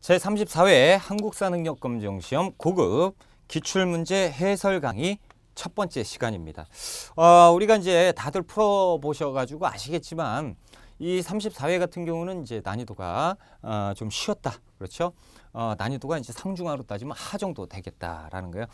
제34회 한국사능력검정시험 고급 기출문제 해설 강의 첫 번째 시간입니다. 어, 우리가 이제 다들 풀어보셔가지고 아시겠지만 이 34회 같은 경우는 이제 난이도가 어, 좀 쉬웠다. 그렇죠? 어, 난이도가 이제 상중하로 따지면 하 정도 되겠다라는 거예요.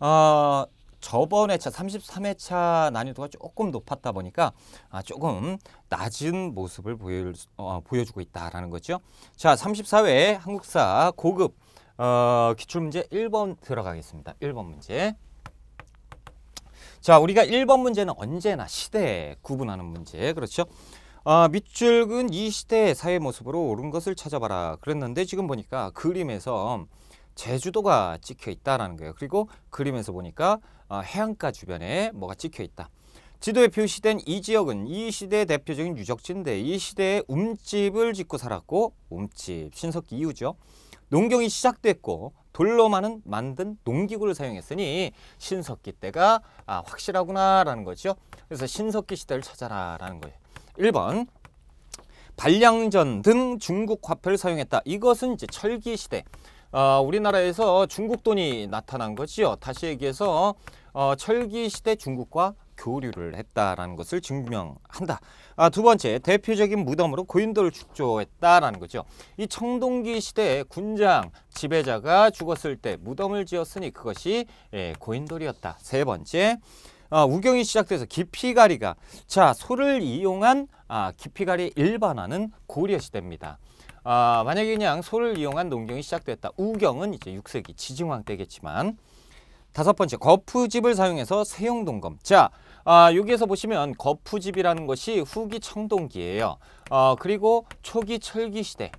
어, 저번 회차 33회차 난이도가 조금 높았다 보니까 아, 조금 낮은 모습을 보여, 어, 보여주고 있다라는 거죠. 자, 34회 한국사 고급 어, 기출문제 1번 들어가겠습니다. 1번 문제. 자, 우리가 1번 문제는 언제나 시대 구분하는 문제. 그렇죠? 아, 어, 밑줄은 이 시대의 사회 모습으로 옳은 것을 찾아봐라. 그랬는데 지금 보니까 그림에서 제주도가 찍혀 있다라는 거예요. 그리고 그림에서 보니까 아, 해안가 주변에 뭐가 찍혀 있다. 지도에 표시된 이 지역은 이 시대의 대표적인 유적지인데 이 시대에 움집을 짓고 살았고 움집 신석기 이후죠. 농경이 시작됐고 돌로만은 만든 농기구를 사용했으니 신석기 때가 아, 확실하구나라는 거죠. 그래서 신석기 시대를 찾아라라는 거예요. 1번 발량전 등 중국 화폐를 사용했다. 이것은 이제 철기 시대. 어, 우리나라에서 중국 돈이 나타난 거지요. 다시 얘기해서 어, 철기 시대 중국과 교류를 했다라는 것을 증명한다. 아, 두 번째, 대표적인 무덤으로 고인돌을 축조했다라는 거죠. 이 청동기 시대의 군장 지배자가 죽었을 때 무덤을 지었으니 그것이 예, 고인돌이었다. 세 번째, 어, 우경이 시작돼서 기피가리가 자 소를 이용한 아, 기피가리 일반화는 고려 시대입니다. 아, 만약에 그냥 소를 이용한 농경이 시작됐다. 우경은 이제 6세기 지중왕 때겠지만 다섯 번째 거푸집을 사용해서 세용 동검 자 아, 여기에서 보시면 거푸집이라는 것이 후기 청동기예요 어, 그리고 초기 철기 시대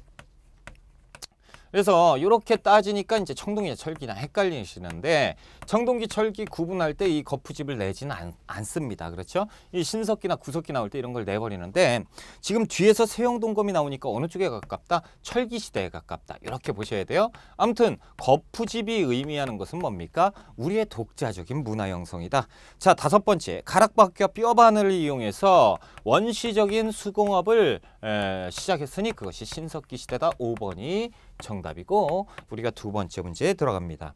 그래서 이렇게 따지니까 이제 청동기 철기나 헷갈리시는데 청동기 철기 구분할 때 이 거푸집을 내지는 안, 않습니다. 그렇죠? 이 신석기나 구석기 나올 때 이런 걸 내버리는데 지금 뒤에서 세형동검이 나오니까 어느 쪽에 가깝다? 철기 시대에 가깝다. 이렇게 보셔야 돼요. 아무튼 거푸집이 의미하는 것은 뭡니까? 우리의 독자적인 문화 형성이다. 자 다섯 번째 가락바퀴와 뼈바늘을 이용해서 원시적인 수공업을 에, 시작했으니 그것이 신석기 시대다. 5번이 정답이고 우리가 두 번째 문제에 들어갑니다.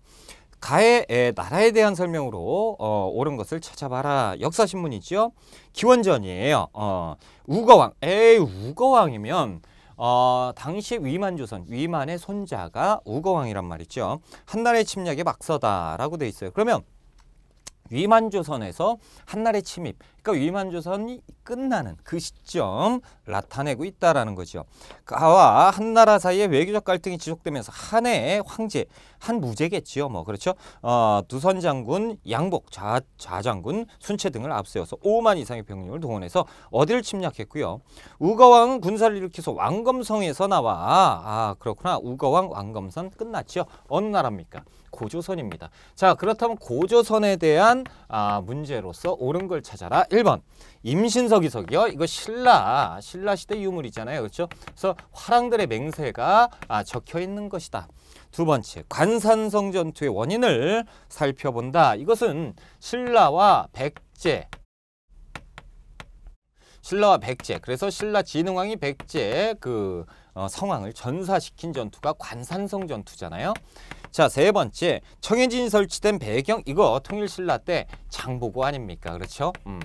가해 나라에 대한 설명으로 어, 옳은 것을 찾아봐라. 역사신문이지 기원전이에요. 어, 우거왕. 에이 우거왕이면 어, 당시 위만조선, 위만의 손자가 우거왕이란 말이죠. 한나라의 침략의 막서다라고 돼 있어요. 그러면 위만조선에서 한나라의 침입, 그러니까 위만조선이 끝나는 그 시점 나타내고 있다라는 거죠. 그와 한나라 사이의 외교적 갈등이 지속되면서 한해의 황제, 한 무제겠지요. 뭐 그렇죠. 어, 두선 장군, 양복, 좌, 좌장군, 순채 등을 앞세워서 5만 이상의 병력을 동원해서 어디를 침략했고요. 우거왕 군사를 일으켜서 왕검성에서 나와 아 그렇구나 우거왕 왕검성 끝났죠. 어느 나라입니까? 고조선입니다. 자 그렇다면 고조선에 대한 아, 문제로서 옳은 걸 찾아라 1번 임신서기석이요. 이거 신라, 신라 시대 유물이잖아요. 그렇죠? 그래서 화랑들의 맹세가 아, 적혀 있는 것이다. 두 번째, 관산성 전투의 원인을 살펴본다. 이것은 신라와 백제, 신라와 백제 그래서 신라 진흥왕이 백제의 그 어, 성황을 전사시킨 전투가 관산성 전투잖아요. 자, 세 번째. 청해진이 설치된 배경 이거 통일신라 때 장보고 아닙니까? 그렇죠? 음.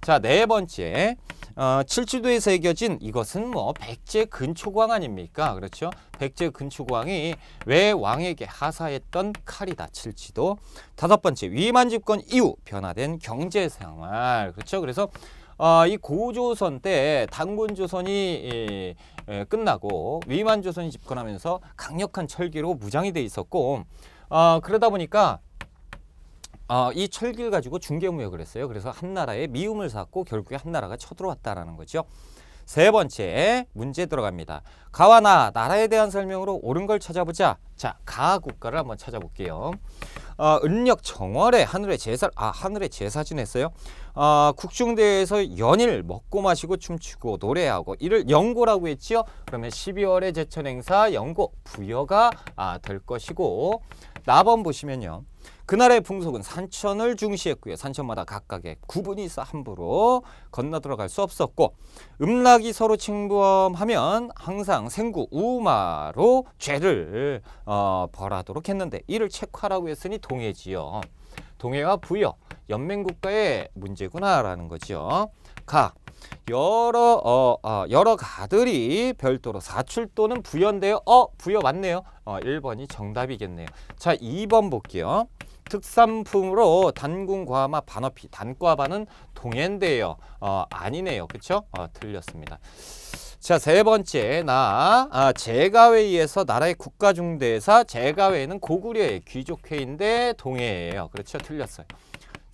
자, 네 번째. 어, 칠주도에 새겨진 이것은 뭐 백제 근초광 아닙니까? 그렇죠? 백제 근초광이 왜 왕에게 하사했던 칼이다 칠지도 다섯 번째 위만 집권 이후 변화된 경제 생활 그렇죠? 그래서 아, 이 고조선 때 단군 조선이 예, 끝나고 위만 조선이 집권하면서 강력한 철기로 무장이 돼 있었고 아, 그러다 보니까 어, 아, 이철기를 가지고 중개무역을 했어요. 그래서 한나라의 미움을 샀고 결국에 한나라가 쳐들어왔다라는 거죠. 세 번째 문제 들어갑니다. 가와 나, 나라에 대한 설명으로 옳은 걸 찾아보자. 자, 가 국가를 한번 찾아볼게요. 어, 은력 정월에 하늘에 제사, 아, 하늘에 제사 지냈어요. 어, 국중대회에서 연일 먹고 마시고 춤추고 노래하고 이를 연고라고 했지요. 그러면 12월에 제천 행사 연고 부여가 아, 될 것이고 나번 보시면요. 그날의 풍속은 산천을 중시했고요. 산천마다 각각의 구분이 있어 함부로 건너 들어갈 수 없었고 음락이 서로 침범하면 항상 생구 우마로 죄를 어, 벌하도록 했는데 이를 책화라고 했으니 동해지요. 동해와 부여 연맹국가의 문제구나라는 거지요. 가 여러 어, 어 여러 가들이 별도로 사출 또는 부여인데요. 어 부여 맞네요. 어 1번이 정답이겠네요. 자 2번 볼게요. 특산품으로 단군 과마 반어피 단과반은 동해인데요. 어 아니네요. 그렇어 틀렸습니다. 자, 세 번째, 나, 아, 제가회의에서 나라의 국가중대사, 제가회의는 고구려의 귀족회의인데 동해예요. 그렇죠? 틀렸어요.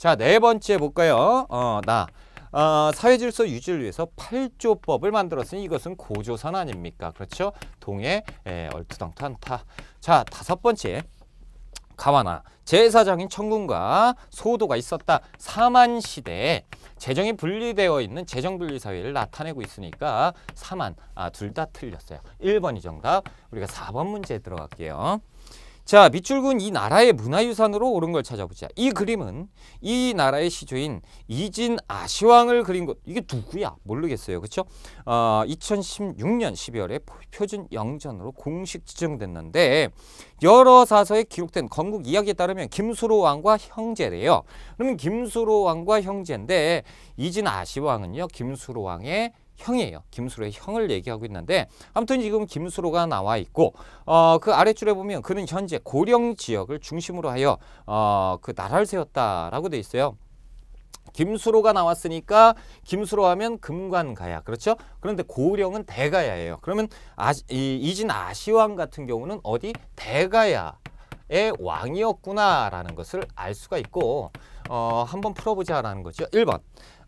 자, 네 번째 볼까요? 어, 나. 어, 사회 질서 유지를 위해서 팔조법을 만들었으니 이것은 고조선 아닙니까? 그렇죠? 동해 에, 예, 얼투당투한타. 자, 다섯 번째. 가와나 제사장인 천군과 소도가 있었다. 사만 시대에 재정이 분리되어 있는 재정 분리 사회를 나타내고 있으니까 사만 아, 둘 다 틀렸어요. 일번이 정답. 우리가 사 번 문제 들어갈게요. 자, 밑줄은 이 나라의 문화유산으로 옳은 걸 찾아보자. 이 그림은 이 나라의 시조인 이진 아시왕을 그린 것. 이게 누구야? 모르겠어요. 그렇죠? 어, 2016년 12월에 표준 영전으로 공식 지정됐는데 여러 사서에 기록된 건국 이야기에 따르면 김수로 왕과 형제래요. 그러면 김수로 왕과 형제인데 이진 아시왕은요. 김수로 왕의 형이에요. 김수로의 형을 얘기하고 있는데 아무튼 지금 김수로가 나와 있고 어, 그 아래줄에 보면 그는 현재 고령 지역을 중심으로 하여 어, 그 나라를 세웠다라고 돼 있어요. 김수로가 나왔으니까 김수로 하면 금관가야 그렇죠? 그런데 고령은 대가야예요. 그러면 아, 이, 이진 아시왕 같은 경우는 어디 대가야 의 왕이었구나라는 것을 알 수가 있고 어, 한번 풀어보자라는 거죠. 1번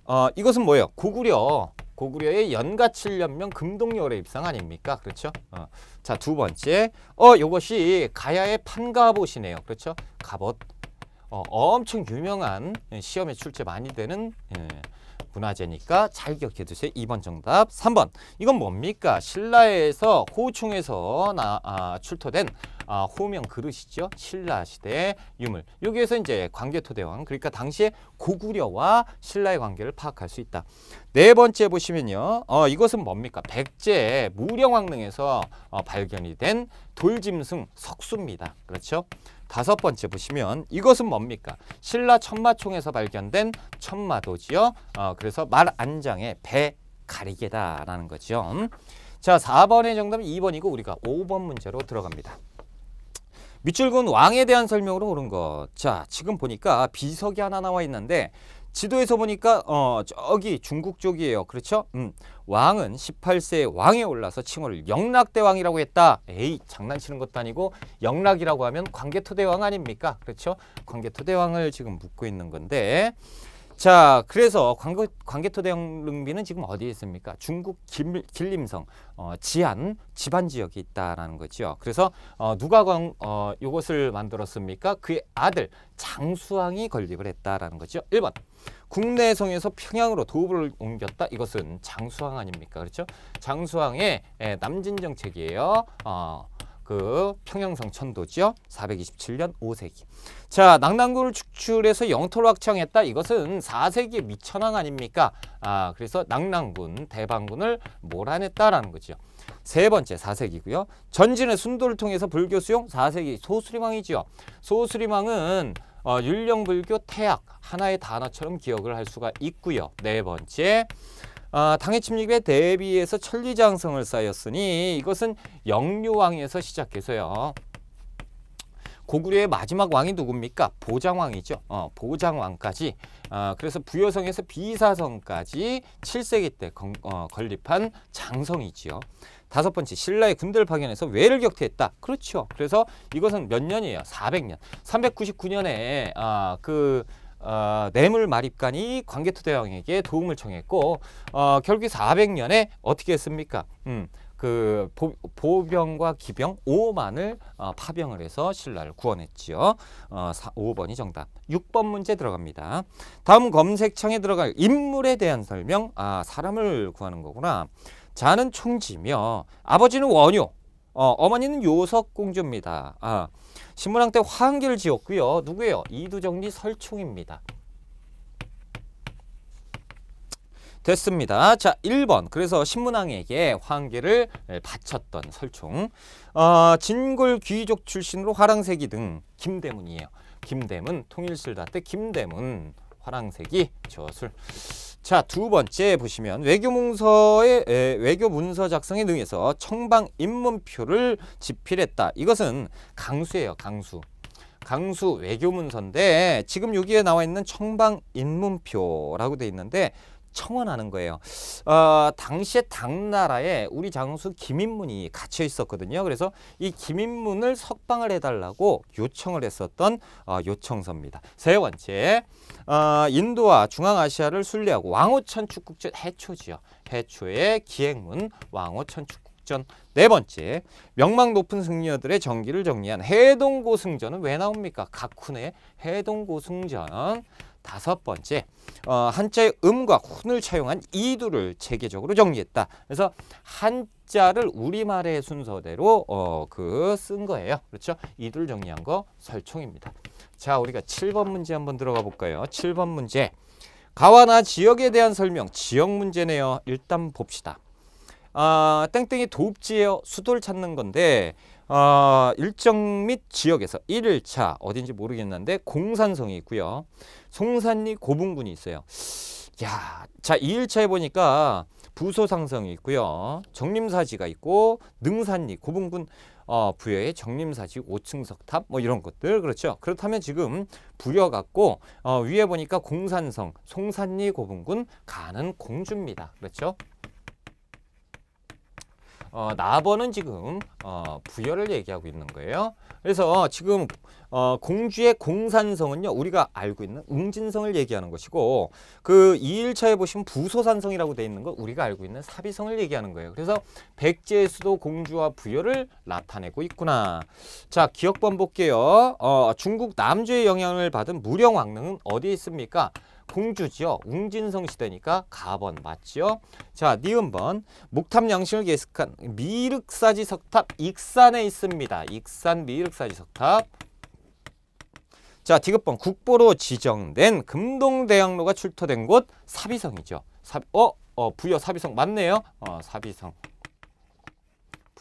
어, 이것은 뭐예요? 고구려 고구려의 연가 7년명 금동열에 입상 아닙니까? 그렇죠? 어. 자, 두 번째. 어, 요것이 가야의 판가봇이네요. 그렇죠? 갑옷. 어, 엄청 유명한 예, 시험에 출제 많이 되는 예, 문화재니까 잘 기억해 두세요. 2번 정답. 3번. 이건 뭡니까? 신라에서 호충에서 나, 아, 출토된 아, 호명 그릇이죠. 신라 시대의 유물. 여기에서 이제 관계토대왕 그러니까 당시에 고구려와 신라의 관계를 파악할 수 있다. 네 번째 보시면요. 어, 이것은 뭡니까? 백제 무령왕릉에서 어, 발견이 된 돌짐승 석수입니다. 그렇죠? 다섯 번째 보시면 이것은 뭡니까? 신라 천마총에서 발견된 천마도지요. 어, 그래서 말 안장의 배 가리개다라는 거죠. 음. 자, 사번의 정답은 이번이고 우리가 오번 문제로 들어갑니다. 밑줄은 왕에 대한 설명으로 오른 것. 자, 지금 보니까 비석이 하나 나와 있는데 지도에서 보니까 어 저기 중국 쪽이에요. 그렇죠? 음. 왕은 1 8세 왕에 올라서 칭호를 영락대왕이라고 했다. 에이 장난치는 것도 아니고 영락이라고 하면 광개토대왕 아닙니까? 그렇죠? 광개토대왕을 지금 묻고 있는 건데 자, 그래서 관계, 관계토대응비는 지금 어디에 있습니까? 중국 길, 림성 어, 지안, 지반 지역이 있다라는 거죠. 그래서 어, 누가 광, 어, 이것을 만들었습니까? 그의 아들 장수왕이 건립을 했다라는 거죠. 일 번 국내 성에서 평양으로 도읍을 옮겼다. 이것은 장수왕 아닙니까? 그렇죠? 장수왕의 예, 남진 정책이에요. 어, 그 평양성 천도지요. 427년 5세기. 자, 낙랑구를 축출해서 영토를 확청했다. 이것은 4세기의 미천왕 아닙니까? 아, 그래서 낙랑군, 대방군을 몰아냈다라는 거죠. 세 번째 4세기고요. 전진의 순도를 통해서 불교 수용 4세기 소수림왕이지요. 소수림왕은 어, 율령 불교 태학 하나의 단어처럼 기억을 할 수가 있고요. 네 번째 아, 당해 침입에 대비해서 천리장성을 쌓였으니 이것은 영유왕에서 시작해서요. 고구려의 마지막 왕이 누굽니까? 보장왕이죠. 어, 보장왕까지. 어, 그래서 부여성에서 비사성까지 7세기 때 건, 어, 건립한 장성이지요. 다섯 번째, 신라의 군대를 파견해서 왜를 격퇴했다. 그렇죠. 그래서 이것은 몇 년이에요? 400년. 399년에 아, 그 어, 뇌물 마립간이 광개토대왕에게 도움을 청했고 어, 결국 400년에 어떻게 했습니까? 음, 그 보, 병과 기병 5만을 어, 파병을 해서 신라를 구원했지요. 어, 4, 5번이 정답. 6번 문제 들어갑니다. 다음 검색창에 들어갈 인물에 대한 설명. 아 사람을 구하는 거구나. 자는 총지며 아버지는 원효, 어, 어머니는 요석공주입니다. 아, 신문왕 때 화한기를 지었고요. 누구예요? 이두정리 설총입니다. 됐습니다. 자, 1번. 그래서 신문왕에게 화한계를 바쳤던 설총. 어, 진골 귀족 출신으로 화랑세기 등 김대문이에요. 김대문, 통일실다 때 김대문, 화랑세기, 저술. 자, 두 번째 보시면 외교문서의 에, 외교 문서 작성에 능해서 청방 입문표를 집필했다. 이것은 강수예요, 강수. 강수 외교 문서인데 지금 여기에 나와 있는 청방 입문표라고 돼 있는데 청원하는 거예요. 어, 당시에 당나라에 우리 장수 김인문이 갇혀 있었거든요. 그래서 이 김인문을 석방을 해달라고 요청을 했었던 어, 요청서입니다. 세 번째, 어, 인도와 중앙아시아를 순례하고 왕호천 축국전 해초지요. 해초의 기행문 왕호천 축네 번째, 명망 높은 승려들의 정기를 정리한 해동고승전은 왜 나옵니까? 각훈의 해동고승전. 다섯 번째 어, 한자의 음과 훈을 차용한 이두를 체계적으로 정리했다. 그래서 한자를 우리말의 순서대로 어, 그쓴 거예요. 그렇죠? 이두를 정리한 거 설총입니다. 자, 우리가 7번 문제 한번 들어가 볼까요? 7번 문제. 가와나 지역에 대한 설명. 지역 문제네요. 일단 봅시다. 아, 땡땡이 도읍지예요. 수도를 찾는 건데 어, 일정 및 지역에서 1일차 어딘지 모르겠는데 공산성이 있고요. 송산리 고분군이 있어요. 야, 자 2일차에 보니까 부소상성이 있고요. 정림사지가 있고 능산리 고분군 어, 부여의 정림사지 5층석탑 뭐 이런 것들 그렇죠. 그렇다면 지금 부여 같고 어, 위에 보니까 공산성 송산리 고분군 가는 공주입니다. 그렇죠. 어, 나버는 지금 어, 부여를 얘기하고 있는 거예요. 그래서 지금 어, 공주의 공산성은요. 우리가 알고 있는 응진성을 얘기하는 것이고 그 2일차에 보시면 부소산성이라고 돼 있는 건 우리가 알고 있는 사비성을 얘기하는 거예요. 그래서 백제 수도 공주와 부여를 나타내고 있구나. 자, 기억 번볼게요. 어, 중국 남주의 영향을 받은 무령왕릉은 어디에 있습니까? 공주지요. 웅진성 시대니까 가번 맞지요. 자, 니은번 목탑 양식을 계속한 미륵사지 석탑 익산에 있습니다. 익산 미륵사지 석탑. 자, 디귿번 국보로 지정된 금동대학로가 출토된 곳 사비성이죠. 사, 어, 어, 부여 사비성 맞네요. 어, 사비성.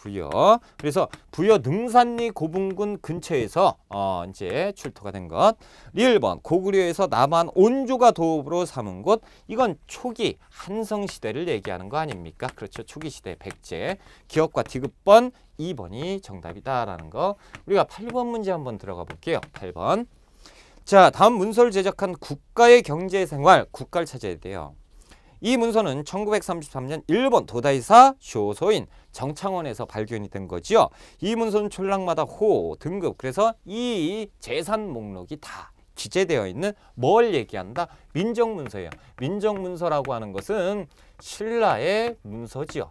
부여. 그래서 부여 능산리 고분군 근처에서 어 이제 출토가 된 것. 1번 고구려에서 남한 온조가 도읍으로 삼은 곳. 이건 초기 한성 시대를 얘기하는 거 아닙니까? 그렇죠. 초기 시대 백제. 기업과 디귿번 2번이 정답이다라는 거. 우리가 8번 문제 한번 들어가 볼게요. 8번. 자, 다음 문서를 제작한 국가의 경제 생활, 국가를 찾아야 돼요. 이 문서는 1933년 일본 도다이사 쇼소인 정창원에서 발견이 된 거지요. 이 문서는 촌락마다 호, 등급 그래서 이 재산 목록이 다 기재되어 있는 뭘 얘기한다? 민정문서예요. 민정문서라고 하는 것은 신라의 문서지요.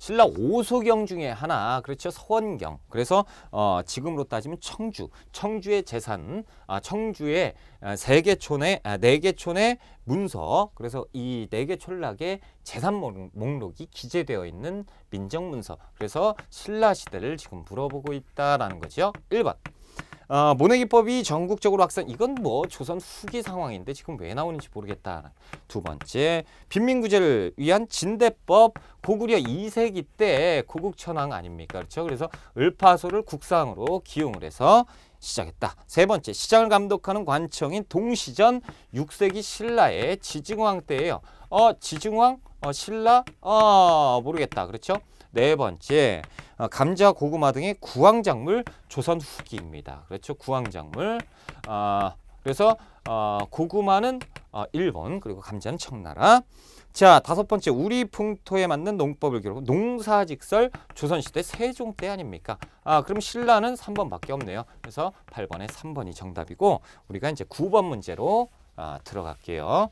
신라 오소경 중에 하나 그렇죠 서원경 그래서 어, 지금으로 따지면 청주 청주의 재산 아, 청주의 아, 세계촌의 아, 네 개촌의 문서 그래서 이 네개 촌락의 재산 목록이 기재되어 있는 민정문서 그래서 신라 시대를 지금 물어보고 있다라는 거죠 1번 어, 모내기법이 전국적으로 확산 이건 뭐 조선 후기 상황인데 지금 왜 나오는지 모르겠다. 두 번째 빈민구제를 위한 진대법 고구려 2세기 때고국천왕 아닙니까? 그렇죠? 그래서 을파소를 국상으로 기용을 해서 시작했다. 세 번째, 시장을 감독하는 관청인 동시전 6세기 신라의 지증왕 때예요. 어, 지증왕? 어, 신라? 어, 모르겠다. 그렇죠? 네 번째 어, 감자, 고구마 등의 구황작물 조선 후기입니다. 그렇죠? 구황작물. 아, 그래서 어, 고구마는 어, 일본 그리고 감자는 청나라. 자 다섯 번째 우리 풍토에 맞는 농법을 기록 농사직설 조선시대 세종 때 아닙니까? 아 그럼 신라는 삼번밖에 없네요. 그래서 팔번에삼번이 정답이고 우리가 이제 구번 문제로 아, 들어갈게요.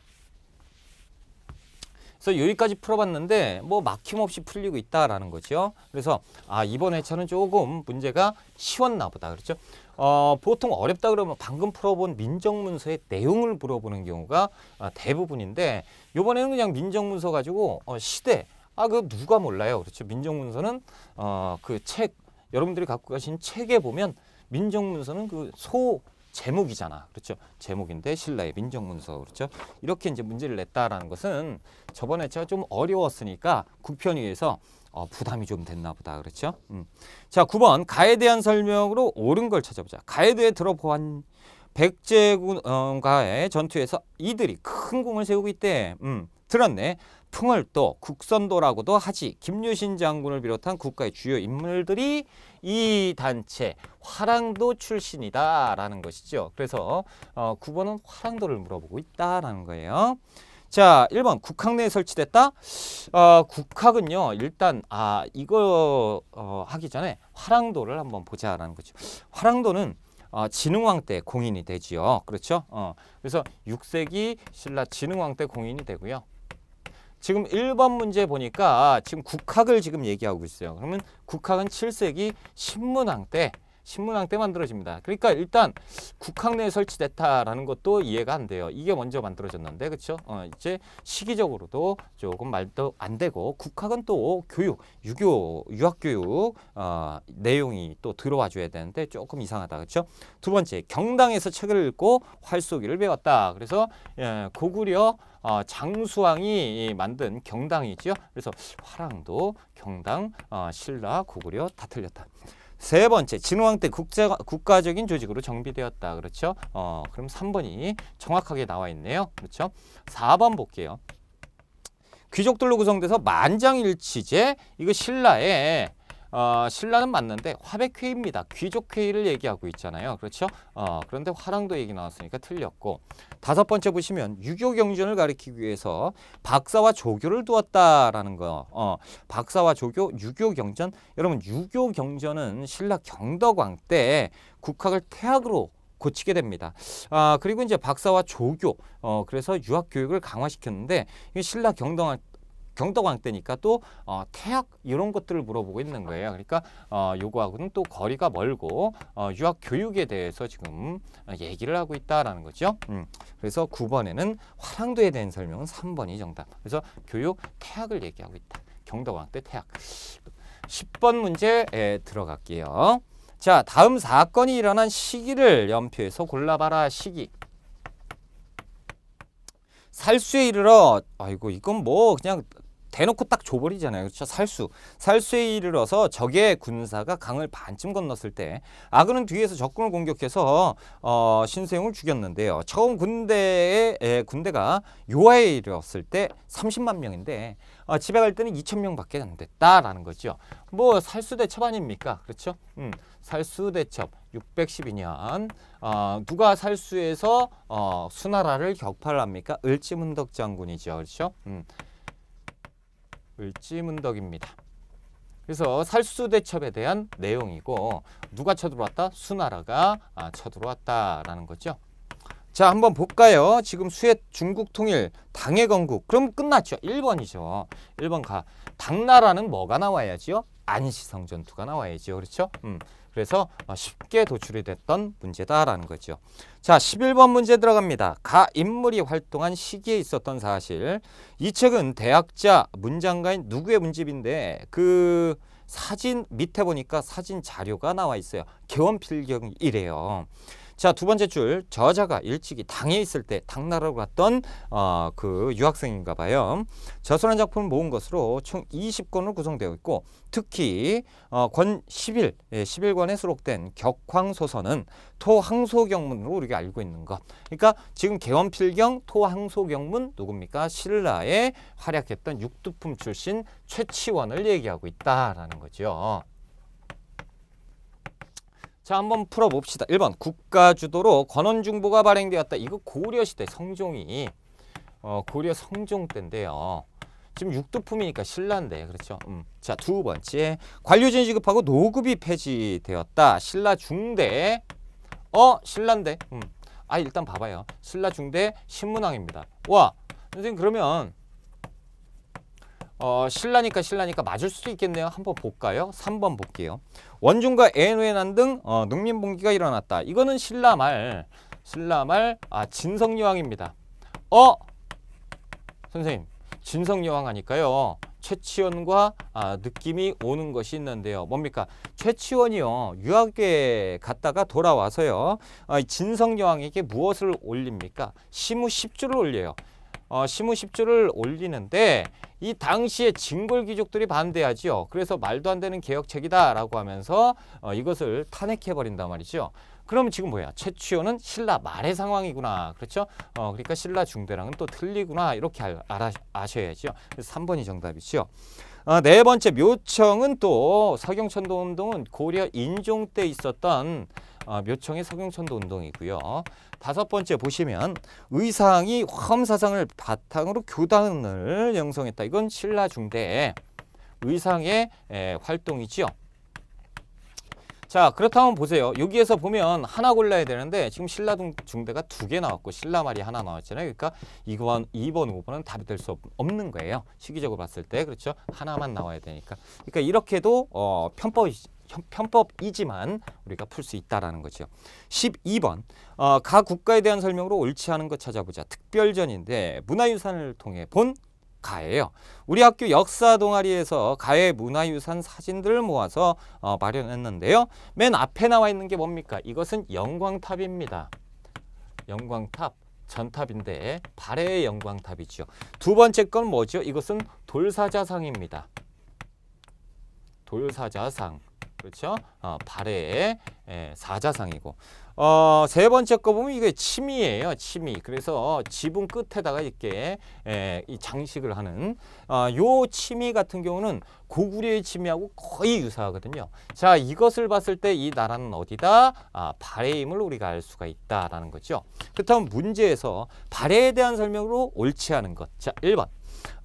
그래서 여기까지 풀어봤는데 뭐 막힘없이 풀리고 있다라는 거죠. 그래서 아 이번 회차는 조금 문제가 쉬웠나 보다. 그렇죠? 어, 보통 어렵다 그러면 방금 풀어본 민정문서의 내용을 물어보는 경우가 아, 대부분인데 이번에는 그냥 민정문서 가지고 어, 시대 아 그 누가 몰라요. 그렇죠? 민정문서는 어, 그책 여러분들이 갖고 가신 책에 보면 민정문서는 그소 제목이잖아. 그렇죠? 제목인데 신라의 민정문서. 그렇죠? 이렇게 이제 문제를 냈다라는 것은 저번에 제가 좀 어려웠으니까 국편위에서 어, 부담이 좀 됐나 보다. 그렇죠? 음. 자, 9번 가에 대한 설명으로 옳은 걸 찾아보자. 가에 대해 들어보한 백제군과의 전투에서 이들이 큰 공을 세우고 있대. 음, 들었네. 풍을또 국선도라고도 하지. 김유신 장군을 비롯한 국가의 주요 인물들이 이 단체 화랑도 출신이다라는 것이죠. 그래서 어, 9번은 화랑도를 물어보고 있다라는 거예요. 자, 1번 국학 내에 설치됐다. 어, 국학은요. 일단 아 이거 어, 하기 전에 화랑도를 한번 보자라는 거죠. 화랑도는 어, 진흥왕 때 공인이 되지요. 그렇죠? 어, 그래서 6세기 신라 진흥왕 때 공인이 되고요. 지금 1번 문제 보니까 지금 국학을 지금 얘기하고 있어요. 그러면 국학은 7세기 신문왕 때 신문항 때 만들어집니다. 그러니까 일단 국항 내에 설치됐다라는 것도 이해가 안 돼요. 이게 먼저 만들어졌는데 그렇죠? 어, 이제 시기적으로도 조금 말도 안 되고 국학은 또 교육, 유교, 유학교육 어, 내용이 또 들어와 줘야 되는데 조금 이상하다. 그렇죠? 두 번째, 경당에서 책을 읽고 활쏘기를 배웠다. 그래서 예, 고구려 어, 장수왕이 만든 경당이죠 그래서 화랑도 경당, 어, 신라, 고구려 다 틀렸다. 세 번째 진흥왕 때 국제, 국가적인 조직으로 정비되었다. 그렇죠? 어, 그럼 삼번이 정확하게 나와 있네요. 그렇죠? 사번 볼게요. 귀족들로 구성돼서 만장일치제 이거 신라의 어, 신라는 맞는데 화백회입니다. 귀족회의를 얘기하고 있잖아요. 그렇죠? 어, 그런데 화랑도 얘기 나왔으니까 틀렸고 다섯 번째 보시면 유교 경전을 가리키기 위해서 박사와 조교를 두었다라는 거. 어, 박사와 조교, 유교 경전. 여러분 유교 경전은 신라 경덕왕 때 국학을 태학으로 고치게 됩니다. 아 그리고 이제 박사와 조교, 어 그래서 유학 교육을 강화시켰는데 신라 경덕왕 경덕왕 때니까 또 어, 태학 이런 것들을 물어보고 있는 거예요. 그러니까 어, 요거하고는 또 거리가 멀고 어, 유학 교육에 대해서 지금 얘기를 하고 있다라는 거죠. 음. 그래서 9번에는 화랑도에 대한 설명은 3번이 정답. 그래서 교육 태학을 얘기하고 있다. 경덕왕 때 태학. 10번 문제에 들어갈게요. 자, 다음 사건이 일어난 시기를 연표에서 골라봐라. 시기. 살수에 이르러 아이고 이건 뭐 그냥 대놓고 딱 줘버리잖아요. 그렇죠? 살수. 살수에 이르러서 적의 군사가 강을 반쯤 건넜을 때 아그는 뒤에서 적군을 공격해서 어, 신세웅을 죽였는데요. 처음 군대의 에, 군대가 요하에 이르렀을 때 30만 명인데 어, 집에 갈 때는 2천 명밖에 안 됐다라는 거죠. 뭐 살수대첩 아닙니까? 그렇죠? 음, 살수대첩 612년 어, 누가 살수에서 어, 수나라를 격파를 합니까? 을지문덕 장군이죠. 그렇죠? 음. 을지문덕입니다. 그래서 살수대첩에 대한 내용이고 누가 쳐들어왔다? 수나라가 아, 쳐들어왔다라는 거죠. 자 한번 볼까요? 지금 수해 중국 통일 당해 건국 그럼 끝났죠. 1번이죠. 1번 가 당나라는 뭐가 나와야지요? 안시성 전투가 나와야지요. 그렇죠? 음. 그래서 아, 쉽게 도출이 됐던 문제다라는 거죠. 자, 11번 문제 들어갑니다. 가 인물이 활동한 시기에 있었던 사실. 이 책은 대학자, 문장가인 누구의 문집인데 그 사진 밑에 보니까 사진 자료가 나와 있어요. 개원필경이래요. 자, 두 번째 줄 저자가 일찍이 당에 있을 때 당나라로 갔던 어, 그 유학생인가 봐요. 저술한 작품을 모은 것으로 총 20권으로 구성되어 있고 특히 어, 권 11, 예, 11권에 수록된 격황소서는 토항소경문으로 우리가 알고 있는 것. 그러니까 지금 개원필경 토항소경문 누굽니까? 신라에 활약했던 육두품 출신 최치원을 얘기하고 있다라는 거죠. 자 한번 풀어봅시다. 1번 국가주도로 권원중보가 발행되었다. 이거 고려시대 성종이 어, 고려 성종 때인데요. 지금 육두품이니까 신라인데 그렇죠. 음. 자두 번째 관료진 지급하고 노급이 폐지되었다. 신라 중대 어 신라인데 음. 아 일단 봐봐요. 신라 중대 신문왕입니다. 와 선생님 그러면 어, 신라니까 신라니까 맞을 수도 있겠네요. 한번 볼까요? 3번 볼게요. 원중과 애노애난 등 어, 농민봉기가 일어났다. 이거는 신라 말, 신라 말, 아 진성여왕입니다. 어, 선생님, 진성여왕 하니까요. 최치원과 아, 느낌이 오는 것이 있는데요. 뭡니까? 최치원이요. 유학에 갔다가 돌아와서요. 아, 진성여왕에게 무엇을 올립니까? 시무 십주를 올려요. 어, 시무십조를 올리는데 이 당시에 징골귀족들이 반대하지요. 그래서 말도 안 되는 개혁책이다라고 하면서 어, 이것을 탄핵해버린단 말이죠. 그럼 지금 뭐야? 최치호는 신라 말의 상황이구나. 그렇죠? 어, 그러니까 신라 중대랑은 또 틀리구나. 이렇게 알, 알아, 아셔야죠. 그래서 3번이 정답이죠. 어, 네 번째 묘청은 또 서경천도 운동은 고려 인종 때 있었던 어, 묘청의 서경천도 운동이고요. 다섯 번째 보시면 의상이 화엄사상을 바탕으로 교단을 형성했다. 이건 신라 중대 의상의 활동이지요. 자 그렇다면 보세요. 여기에서 보면 하나 골라야 되는데 지금 신라 중대가 두 개 나왔고 신라 말이 하나 나왔잖아요. 그러니까 이번 2번, 5번은 답이 될 수 없는 거예요. 시기적으로 봤을 때 그렇죠. 하나만 나와야 되니까. 그러니까 이렇게도 어, 편법이 편법이지만 우리가 풀 수 있다라는 거죠. 12번 어, 가 국가에 대한 설명으로 옳지 않은 것 찾아보자. 특별전인데 문화유산을 통해 본 가예요. 우리 학교 역사 동아리에서 가해 문화유산 사진들을 모아서 어, 마련했는데요. 맨 앞에 나와 있는 게 뭡니까? 이것은 영광탑입니다. 영광탑. 전탑인데 발해의 영광탑이죠. 두 번째 건 뭐죠? 이것은 돌사자상입니다. 돌사자상. 그렇죠? 어, 발해의 예, 사자상이고 어, 세 번째 거 보면 이게 침이에요. 침이. 그래서 지붕 끝에다가 이렇게 에, 예, 이 장식을 하는 어, 요 침이 같은 경우는 고구려의 침이하고 거의 유사하거든요. 자, 이것을 봤을 때 이 나라는 어디다? 아, 발해임을 우리가 알 수가 있다라는 거죠. 그렇다면 문제에서 발해에 대한 설명으로 옳지 않은 것. 자, 일번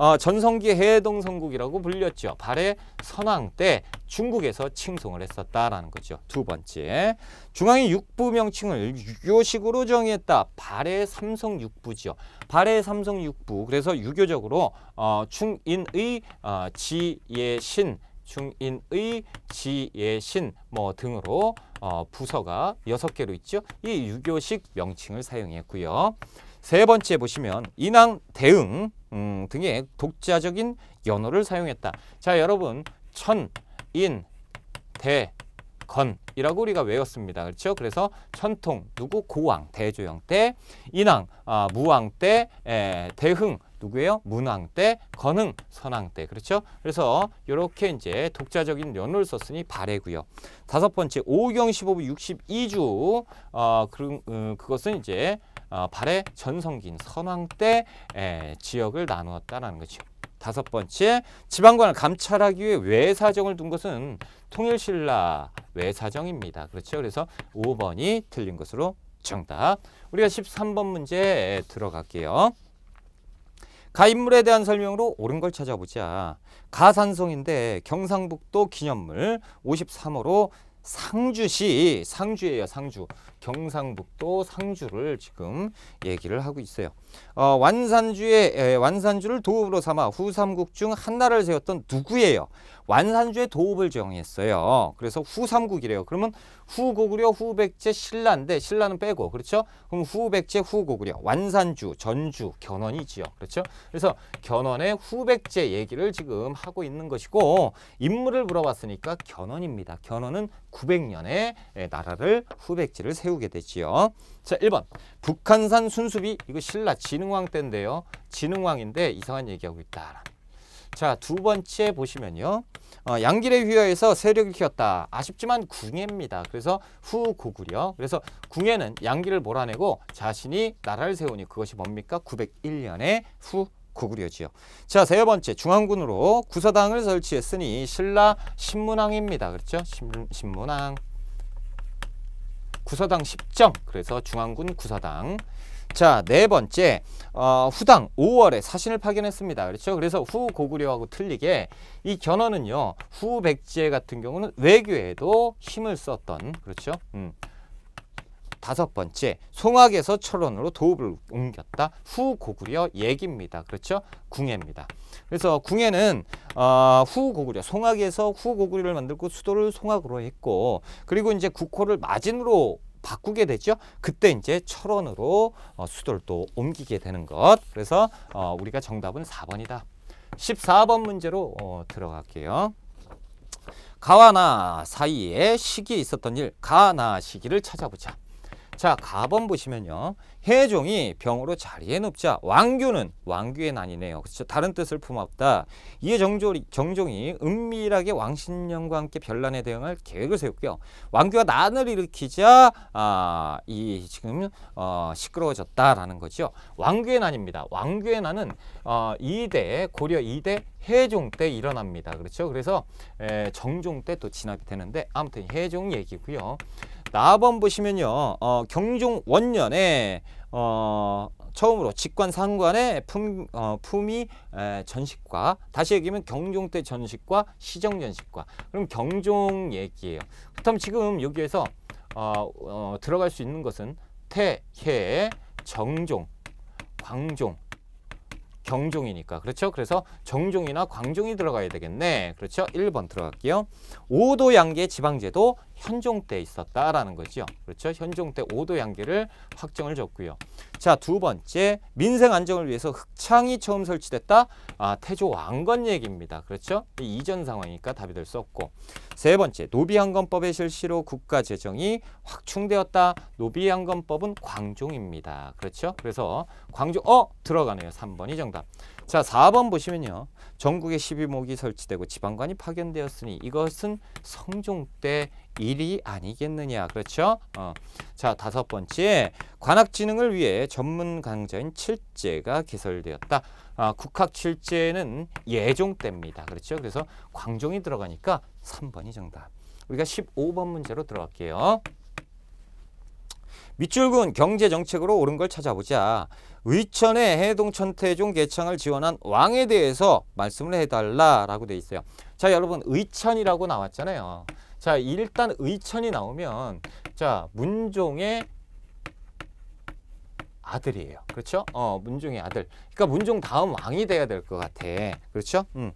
어, 전성기 해동 성국이라고 불렸죠. 발해 선왕 때 중국에서 칭송을 했었다라는 거죠. 두 번째, 중앙의 육부 명칭을 유교식으로 정했다. 발해 삼성 육부지 발해 삼성 육부. 그래서 유교적으로 어, 중인의 어, 지예신 중인의 지예신 뭐 등으로 어, 부서가 여섯 개로 있죠. 이 유교식 명칭을 사용했고요. 세 번째 보시면 인왕 대응 등의 독자적인 연호를 사용했다. 자 여러분 천, 인, 대, 건이라고 우리가 외웠습니다. 그렇죠? 그래서 천통, 누구? 고왕, 대조영 때, 인왕, 아, 무왕 때, 에, 대흥, 누구예요? 문왕 때, 건흥, 선왕 때. 그렇죠? 그래서 이렇게 이제 독자적인 연호를 썼으니 바래고요 다섯 번째, 오경 15부 62주. 어, 그, 음, 그것은 이제 어, 발해 전성기인 선왕 때 지역을 나누었다는 거죠. 다섯 번째, 지방관을 감찰하기 위해 외사정을 둔 것은 통일신라 외사정입니다. 그렇죠? 그래서 5번이 틀린 것으로 정답. 우리가 13번 문제 들어갈게요. 가인물에 대한 설명으로 옳은 걸 찾아보자. 가산성인데 경상북도 기념물 53호로 상주시 상주예요 상주 경상북도 상주를 지금 얘기를 하고 있어요 어, 완산주의 에, 예, 완산주를 도읍으로 삼아 후삼국 중 한나라를 세웠던 누구예요 완산주의 도읍을 정했어요. 그래서 후삼국이래요. 그러면 후고구려, 후백제, 신라인데 신라는 빼고 그렇죠? 그럼 후백제, 후고구려, 완산주, 전주, 견훤이지요. 그렇죠? 그래서 견훤의 후백제 얘기를 지금 하고 있는 것이고 인물을 물어봤으니까 견훤입니다. 견훤은 900년에 나라를 후백제를 세우게 되지요. 자, 1번. 북한산 순수비 이거 신라 진흥왕 때인데요. 진흥왕인데 이상한 얘기하고 있다. 자, 두 번째 보시면요. 어, 양길의 휘하에서 세력을 키웠다. 아쉽지만 궁예입니다. 그래서 후고구려. 그래서 궁예는 양길을 몰아내고 자신이 나라를 세우니 그것이 뭡니까? 901년에 후 고구려지요. 자, 세 번째 중앙군으로 구사당을 설치했으니 신라 신문왕입니다. 그렇죠? 신, 신문왕. 구사당 10정. 그래서 중앙군 구사당. 자, 네 번째. 어, 후당 5월에 사신을 파견했습니다. 그렇죠? 그래서 후 고구려하고 틀리게 이 견훤은요. 후 백제 같은 경우는 외교에도 힘을 썼던 그렇죠? 음. 다섯 번째, 송악에서 철원으로 도읍을 옮겼다. 후 고구려 얘기입니다. 그렇죠? 궁예입니다. 그래서 궁예는 어, 후 고구려, 송악에서 후 고구려를 만들고 수도를 송악으로 했고 그리고 이제 국호를 마진으로 바꾸게 되죠. 그때 이제 철원으로 어, 수도 옮기게 되는 것. 그래서 어, 우리가 정답은 4번이다. 14번 문제로 어, 들어갈게요. 가와 나 사이에 시기에 있었던 일, 가, 나 시기를 찾아보자. 자, 가번 보시면요. 해종이 병으로 자리에 눕자 왕규는 왕규의 난이네요. 그렇죠? 다른 뜻을 품었다. 이에 정조리, 정종이 은밀하게 왕신령과 함께 별난에 대응할 계획을 세웠고요. 왕규가 난을 일으키자 아, 이 지금 어, 시끄러워졌다라는 거죠. 왕규의 난입니다. 왕규의 난은 어, 이대 고려 이대 해종 때 일어납니다. 그렇죠? 그래서 에, 정종 때 또 진압이 되는데 아무튼 해종 얘기고요. 4번 보시면요. 어, 경종 원년에 어, 처음으로 직관상관의 품, 어, 품이 에, 전식과 다시 얘기하면 경종 때 전식과 시정 전식과 그럼 경종 얘기예요. 그럼 지금 여기에서 어, 어, 들어갈 수 있는 것은 태, 해, 정종, 광종, 경종이니까 그렇죠? 그래서 정종이나 광종이 들어가야 되겠네. 그렇죠? 1번 들어갈게요. 오도 양계 지방제도 현종 때 있었다라는 거죠. 그렇죠? 현종 때 5도 양계를 확정을 줬고요. 자, 두 번째 민생 안정을 위해서 흑창이 처음 설치됐다. 아, 태조 왕건 얘기입니다. 그렇죠? 이전 상황이니까 답이 될 수 없고. 세 번째, 노비안건법의 실시로 국가 재정이 확충되었다. 노비안건법은 광종입니다. 그렇죠? 그래서 광종 어 들어가네요. 3번이 정답. 자, 4번 보시면요. 전국에 12목이 설치되고 지방관이 파견되었으니 이것은 성종 때 일이 아니겠느냐. 그렇죠? 어. 자, 다섯 번째. 관악진흥을 위해 전문 강좌인 칠제가 개설되었다. 아, 국학 칠제는 예종 때입니다. 그렇죠? 그래서 광종이 들어가니까 3번이 정답. 우리가 1 5번 문제로 들어갈게요. 밑줄군 경제정책으로 옳은 걸 찾아보자. 위천의 해동 천태종 개창을 지원한 왕에 대해서 말씀을 해달라라고 돼 있어요. 자 여러분 위천이라고 나왔잖아요. 자, 일단 의천이 나오면 자, 문종의 아들이에요. 그렇죠? 어, 문종의 아들. 그러니까 문종 다음 왕이 돼야 될 것 같아. 그렇죠? 음.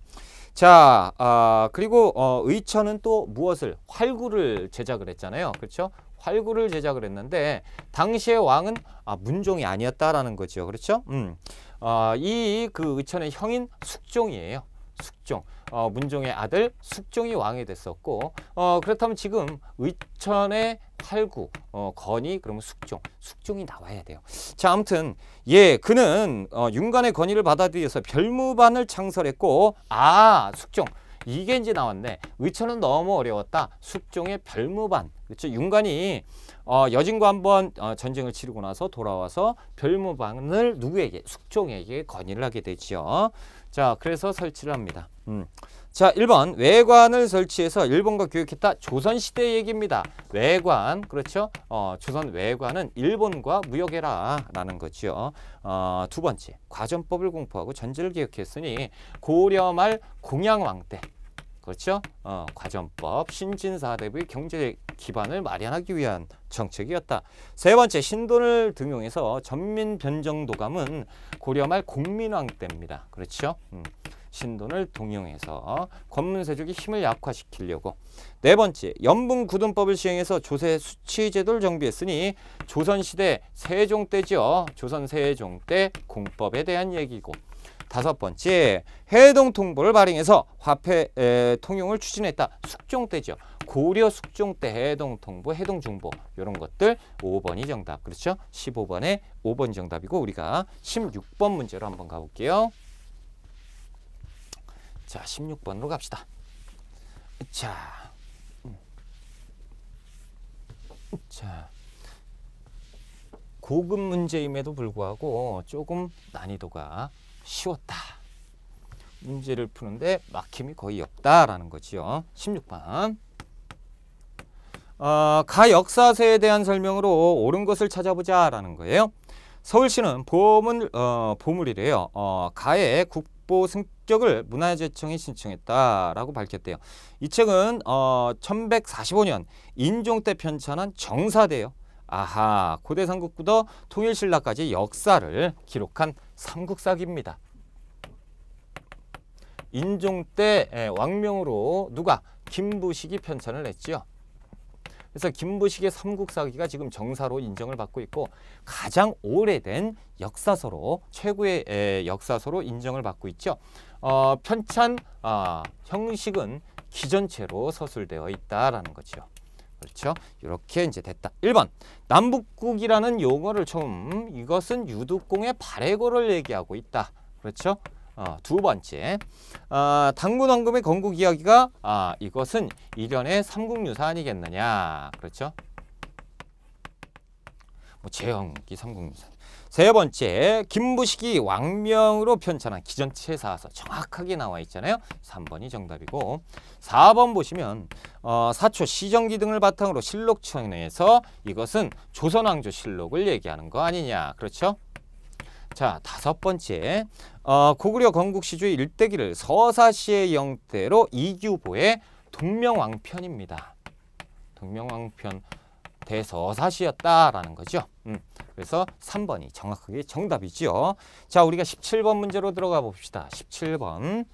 자, 아, 그리고 어, 의천은 또 무엇을? 활구를 제작을 했잖아요. 그렇죠? 활구를 제작을 했는데 당시의 왕은 아, 문종이 아니었다라는 거죠. 그렇죠? 음. 어, 아, 이 그 의천의 형인 숙종이에요. 숙종, 어, 문종의 아들 숙종이 왕이 됐었고 어, 그렇다면 지금 의천의 팔구, 어, 건이 그러면 숙종, 숙종이 나와야 돼요. 자 아무튼 예 그는 어, 윤관의 건의를 받아들여서 별무반을 창설했고 아 숙종 이게 이제 나왔네. 의천은 너무 어려웠다. 숙종의 별무반. 그렇죠. 윤관이 어, 여진과 한번 어, 전쟁을 치르고 나서 돌아와서 별무반을 누구에게? 숙종에게 건의를 하게 되지요. 자, 그래서 설치를 합니다. 음. 자, 1번 외관을 설치해서 1번과 교육했다. 조선시대 얘기입니다. 외관, 그렇죠? 어, 조선 외관은 일본과 무역해라 라는 거지 어, 두 번째, 과전법을 공포하고 전제를 기억했으니 고려 말 공양왕 때 그렇죠? 어, 과전법, 신진사대부 경제 기반을 마련하기 위한 정책이었다. 세 번째, 신돈을 등용해서 전민 변정도감은 고려말 공민왕 때입니다. 그렇죠? 음. 신돈을 동용해서 권문세족의 힘을 약화시키려고 네 번째 연분구둔법을 시행해서 조세 수치제도를 정비했으니 조선시대 세종 때지 조선 세종 때 공법에 대한 얘기고 다섯 번째, 해동 통보를 발행해서 화폐 에, 통용을 추진했다. 숙종 때죠. 고려 숙종 때 해동 통보, 해동 중보 이런 것들 5번이 정답. 그렇죠? 15번에 5번이 정답이고 우리가 16번 문제로 한번 가볼게요. 자, 16번으로 갑시다. 자, 자, 고급 문제임에도 불구하고 조금 난이도가 쉬웠다. 문제를 푸는데 막힘이 거의 없다라는 거지요. 16번. 어, 아, 가 역사서에 대한 설명으로 옳은 것을 찾아보자라는 거예요. 서울시는 보물, 어, 보물이래요. 어, 가의 국보 승적을 문화재청이 신청했다라고 밝혔대요. 이 책은 어, 1145년 인종 때 편찬한 정사대요. 아하, 고대 삼국부터 통일신라까지 역사를 기록한 삼국사기입니다. 인종 때 예, 왕명으로 누가 김부식이 편찬을 냈지요. 그래서 김부식의 삼국사기가 지금 정사로 인정을 받고 있고 가장 오래된 역사서로 최고의 예, 역사서로 인정을 받고 있죠. 어, 편찬 어, 형식은 기전체로 서술되어 있다라는 거죠. 그렇죠? 이렇게 이제 됐다. 1번 남북국이라는 용어를 처음 이것은 유두공의 발해고를 얘기하고 있다. 그렇죠? 어, 두 번째 어, 아, 당군왕금의 건국 이야기가 아, 이것은 일련의 삼국유사 아니겠느냐. 그렇죠? 뭐 재영기 삼국유사. 세 번째 김부식이 왕명으로 편찬한 기전체사서 정확하게 나와 있잖아요. 3번이 정답이고 4번 보시면 어, 사초 시정기 등을 바탕으로 실록청에서 이것은 조선왕조 실록을 얘기하는 거 아니냐. 그렇죠? 자 다섯 번째 어, 고구려 건국 시조의 일대기를 서사시의 영대로 이규보의 동명왕편입니다. 동명왕편 대서사시였다라는 거죠. 그래서 3번이 정확하게 정답이지요. 자, 우리가 17번 문제로 들어가 봅시다. 17번.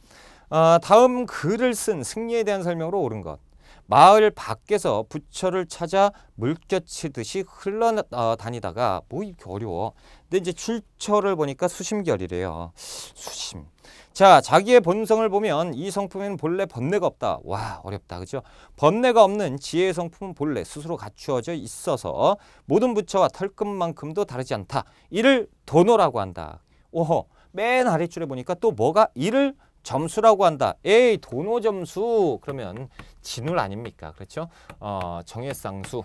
어, 다음 글을 쓴 승리에 대한 설명으로 옳은 것. 마을 밖에서 부처를 찾아 물겨치듯이 흘러다니다가 어, 뭐 이렇게 어려워. 근데 이제 출처를 보니까 수심결이래요. 수심. 자, 자기의 본성을 보면 이 성품에는 본래 번뇌가 없다. 와, 어렵다. 그죠? 번뇌가 없는 지혜의 성품은 본래 스스로 갖추어져 있어서 모든 부처와 털끝만큼도 다르지 않다. 이를 도노라고 한다. 오호, 맨 아래줄에 보니까 또 뭐가 이를 점수라고 한다. 에이, 도노 점수. 그러면 진울 아닙니까? 그렇죠? 어, 정해상수.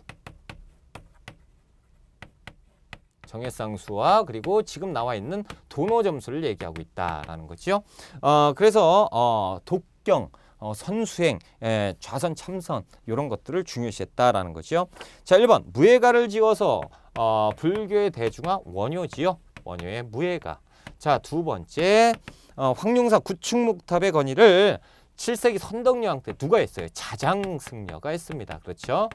정해상수와 그리고 지금 나와 있는 도너 점수를 얘기하고 있다라는 거지 어, 그래서 어, 독경, 어, 선수행, 예, 좌선, 참선 이런 것들을 중요시했다라는 거지 자, 1번 무예가를 지어서 어, 불교의 대중화 원효지요. 원효의 무예가. 자, 두 번째 어, 황룡사 구축목탑의 건의를 7세기 선덕여왕 때 누가 했어요? 자장승려가 했습니다. 그렇죠?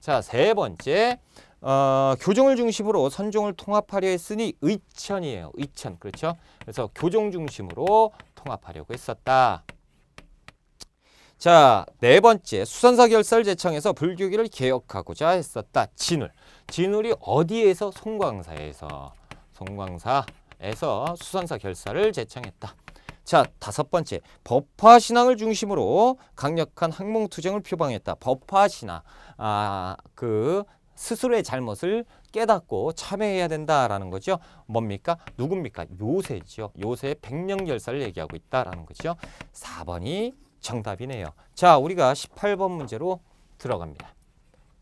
자, 세 번째 어, 교정을 중심으로 선종을 통합하려 했으니 의천이에요. 의천. 그렇죠? 그래서 교정 중심으로 통합하려고 했었다. 자, 네 번째. 수선사 결사를 제청해서 불교기를 개혁하고자 했었다. 진울. 진울이 어디에서? 송광사에서. 송광사에서 수선사 결사를 제청했다. 자, 다섯 번째. 법화 신앙을 중심으로 강력한 항몽 투쟁을 표방했다. 법화 신앙. 아, 그 스스로의 잘못을 깨닫고 참회해야 된다라는 거죠. 뭡니까? 누굽니까? 요새죠. 요새의 백령열사를 얘기하고 있다라는 거죠. 4번이 정답이네요. 자, 우리가 18번 문제로 들어갑니다.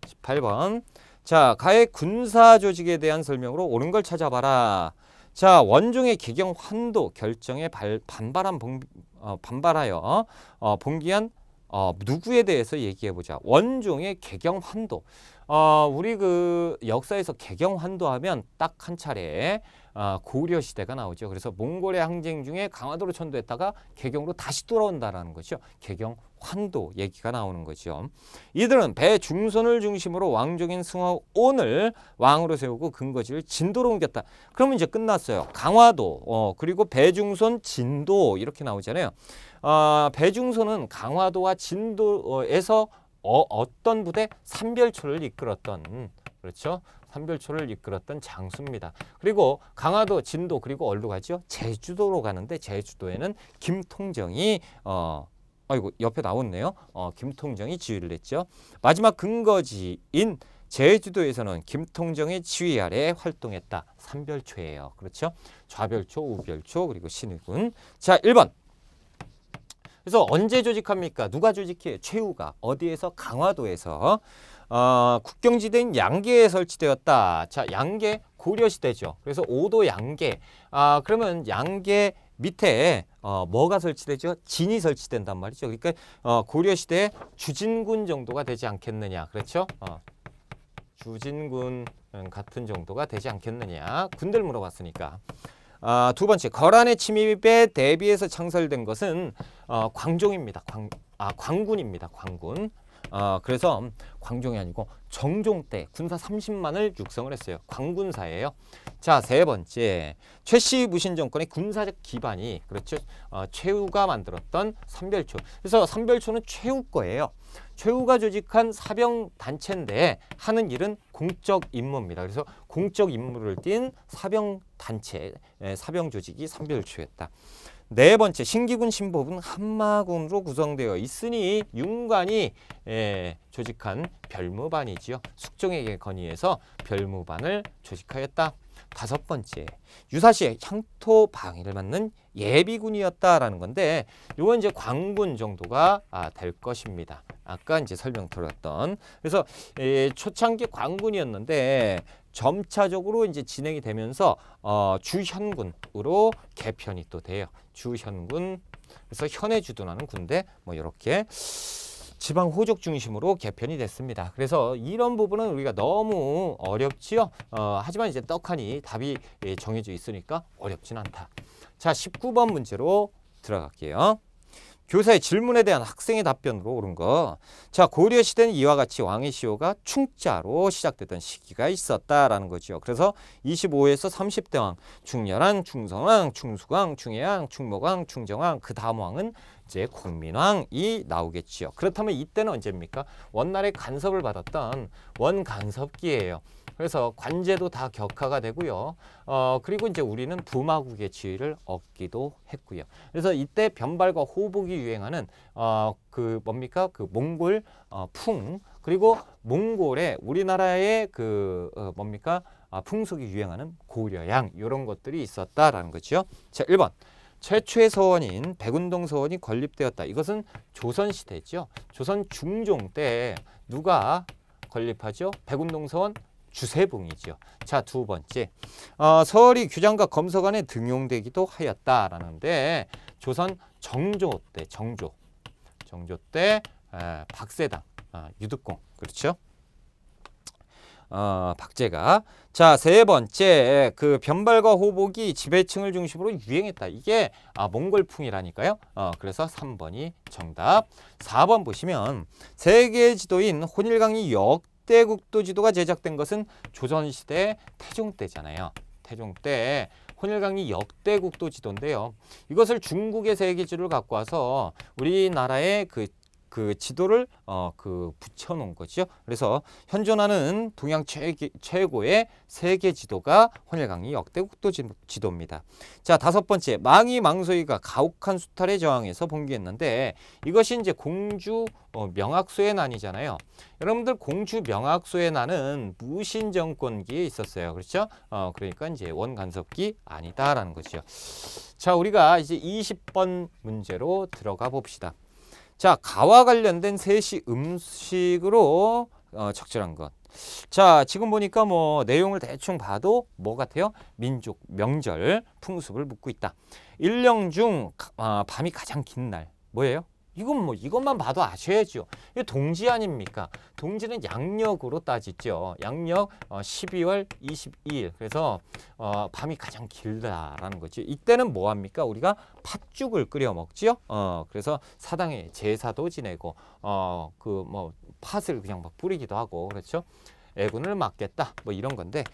18번. 자, 가해 군사 조직에 대한 설명으로 옳은 걸 찾아봐라. 자, 원종의 개경 환도 결정에 발, 반발한 봉, 어, 반발하여 어, 봉기한 어, 누구에 대해서 얘기해 보자. 원종의 개경 환도. 어, 우리 그 역사에서 개경 환도 하면 딱 한 차례 어, 고려 시대가 나오죠. 그래서 몽골의 항쟁 중에 강화도로 천도했다가 개경으로 다시 돌아온다라는 거죠 개경 환도 얘기가 나오는 거죠. 이들은 배 중선을 중심으로 왕족인 승화온을 왕으로 세우고 근거지를 진도로 옮겼다. 그러면 이제 끝났어요. 강화도 어, 그리고 배중선 진도 이렇게 나오잖아요. 어, 아, 배중선은 강화도와 진도에서 어, 떤 부대? 삼별초를 이끌었던 그렇죠. 삼별초를 이끌었던 장수입니다. 그리고 강화도, 진도 그리고 어디로 가죠? 제주도로 가는데 제주도에는 김통정이 어, 아이고 옆에 나왔네요. 어, 김통정이 지휘를 했죠. 마지막 근거지인 제주도에서는 김통정의 지휘 아래 활동했다. 삼별초예요. 그렇죠? 좌별초, 우별초, 그리고 신의군. 자, 1번. 그래서 언제 조직합니까? 누가 조직해? 최후가 어디에서? 강화도에서. 어, 국경지대인 양계에 설치되었다. 자, 양계 고려시대죠. 그래서 오도 양계. 아, 그러면 양계 밑에 어, 뭐가 설치되죠? 진이 설치된단 말이죠. 그러니까 어, 고려시대 주진군 정도가 되지 않겠느냐. 그렇죠? 어, 주진군 음, 같은 정도가 되지 않겠느냐. 군대를 물어봤으니까. 아, 두 번째, 거란의 침입에 대비해서 창설된 것은 어, 광종입니다. 광, 아, 광군입니다. 광군. 어, 그래서 광종이 아니고 정종 때 군사 30만을 육성을 했어요. 광군사예요. 자, 세 번째. 최씨 무신 정권의 군사적 기반이 그렇죠. 어, 최우가 만들었던 삼별초. 그래서 삼별초는 최우 거예요. 최우가 조직한 사병 단체인데 하는 일은 공적 임무입니다. 그래서 공적 임무를 띈 사병 단체, 사병 조직이 삼별초였다. 네 번째 신기군 신법은 한마군으로 구성되어 있으니 윤관이 예, 조직한 별무반이지요. 숙종에게 건의해서 별무반을 조직하였다. 다섯 번째 유사시에 향토 방해를 맡는 예비군이었다라는 건데 요건 이제 광군 정도가 아, 될 것입니다. 아까 이제 설명 드렸던 그래서 예, 초창기 광군이었는데 점차적으로 이제 진행이 되면서 어, 주현군으로 개편이 또 돼요. 주현군 그래서 현에 주둔하는 군대 뭐 이렇게 지방 호족 중심으로 개편이 됐습니다. 그래서 이런 부분은 우리가 너무 어렵지요. 어, 하지만 이제 떡하니 답이 예, 정해져 있으니까 어렵진 않다. 자, 19번 문제로 들어갈게요. 교사의 질문에 대한 학생의 답변으로 오른 거. 자, 고려 시대는 이와 같이 왕의 시호가 충자로 시작됐던 시기가 있었다라는 거죠. 그래서 25에서 30대 왕, 중렬왕, 중성왕, 중수왕, 중예왕중모왕 중정왕, 그 다음 왕은 제 국민왕이 나오겠지요. 그렇다면 이때는 언제입니까? 원날에 간섭을 받았던 원간섭기예요. 그래서 관제도 다 격화가 되고요. 어, 그리고 이제 우리는 부마국의 지위를 얻기도 했고요. 그래서 이때 변발과 호복이 유행하는 어, 그 뭡니까? 그 몽골 어, 풍 그리고 몽골의 우리나라의 그 어, 뭡니까? 아, 풍속이 유행하는 고려양 이런 것들이 있었다라는 거죠. 자, 일번 최초의 서원인 백운동 서원이 건립되었다. 이것은 조선시대죠. 조선 중종 때 누가 건립하죠? 백운동 서원 주세봉이죠. 자, 두 번째. 어, 서울이 규장과 검서관에 등용되기도 하였다라는데 조선 정조 때, 정조. 정조 때 에, 박세당, 어, 아, 유득공. 그렇죠? 어, 박제가 자 세 번째 그 변발과 호복이 지배층을 중심으로 유행했다 이게 아, 몽골풍이라니까요 어, 그래서 3번이 정답 4번 보시면 세계 지도인 혼일강이 역대 국도 지도가 제작된 것은 조선시대 태종 때잖아요 태종 때 혼일강이 역대 국도 지도인데요. 이것을 중국의 세계지를 도 갖고 와서 우리나라의 그그 지도를 어, 그 붙여놓은 거죠. 그래서 현존하는 동양 최기, 최고의 세계 지도가 헌혈강의 역대 국도 지도입니다. 자 다섯 번째 망이 망소이가 가혹한 수탈의 저항에서 봉기했는데 이것이 이제 공주 어, 명학소의 난이잖아요. 여러분들 공주 명학소의 난은 무신 정권기에 있었어요. 그렇죠? 어, 그러니까 이제 원간섭기 아니다라는 거죠. 자 우리가 이제 20번 문제로 들어가 봅시다. 자, 가와 관련된 셋이 음식으로 어, 적절한 것. 자, 지금 보니까 뭐 내용을 대충 봐도 뭐 같아요? 민족, 명절, 풍습을 묻고 있다. 일령 중 어, 밤이 가장 긴 날. 뭐예요? 이건 뭐 이것만 봐도 아셔야죠. 이 동지 아닙니까? 동지는 양력으로 따지죠. 양력 12월 어, 22일. 그래서 어, 밤이 가장 길다라는 거죠. 이때는 뭐 합니까? 우리가 팥죽을 끓여 먹지요. 어, 그래서 사당에 제사도 지내고 어, 그뭐 팥을 그냥 막 뿌리기도 하고 그렇죠. 애군을 맡겠다뭐 이런 건데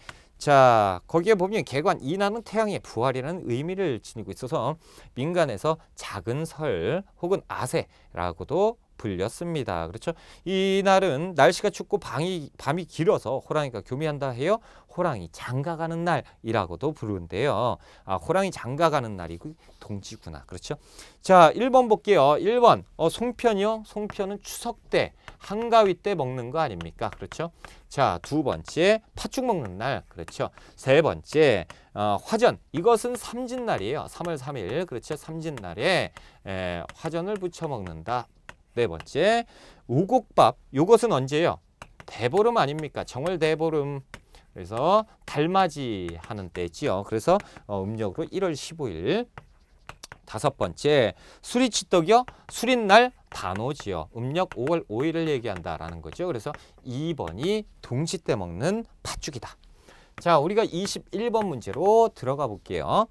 자 거기에 보면 개관 인하는 태양의 부활이라는 의미를 지니고 있어서 민간에서 작은 설 혹은 아세라고도 불렸습니다. 그렇죠? 이날은 날씨가 춥고 방이, 밤이 길어서 호랑이가 교미한다 해요. 호랑이 장가가는 날이라고도 부르는데요. 아, 호랑이 장가가는 날이고 동지구나. 그렇죠? 자, 1번 볼게요. 1번. 어, 송편이요? 송편은 추석 때, 한가위 때 먹는 거 아닙니까? 그렇죠? 자, 두 번째. 팥죽 먹는 날. 그렇죠? 세 번째. 어, 화전. 이것은 삼진날이에요. 3월 3일. 그렇죠? 삼진날에 에, 화전을 부쳐 먹는다. 네 번째 우곡밥 요것은 언제예요? 대보름 아닙니까? 정월 대보름 그래서 달맞이 하는 때지요. 그래서 어, 음력으로 1월 15일 다섯 번째 수리치떡이요. 수린날 단오지요. 음력 5월 5일을 얘기한다라는 거죠. 그래서 2번이 동시 때 먹는 팥죽이다. 자, 우리가 21번 문제로 들어가 볼게요.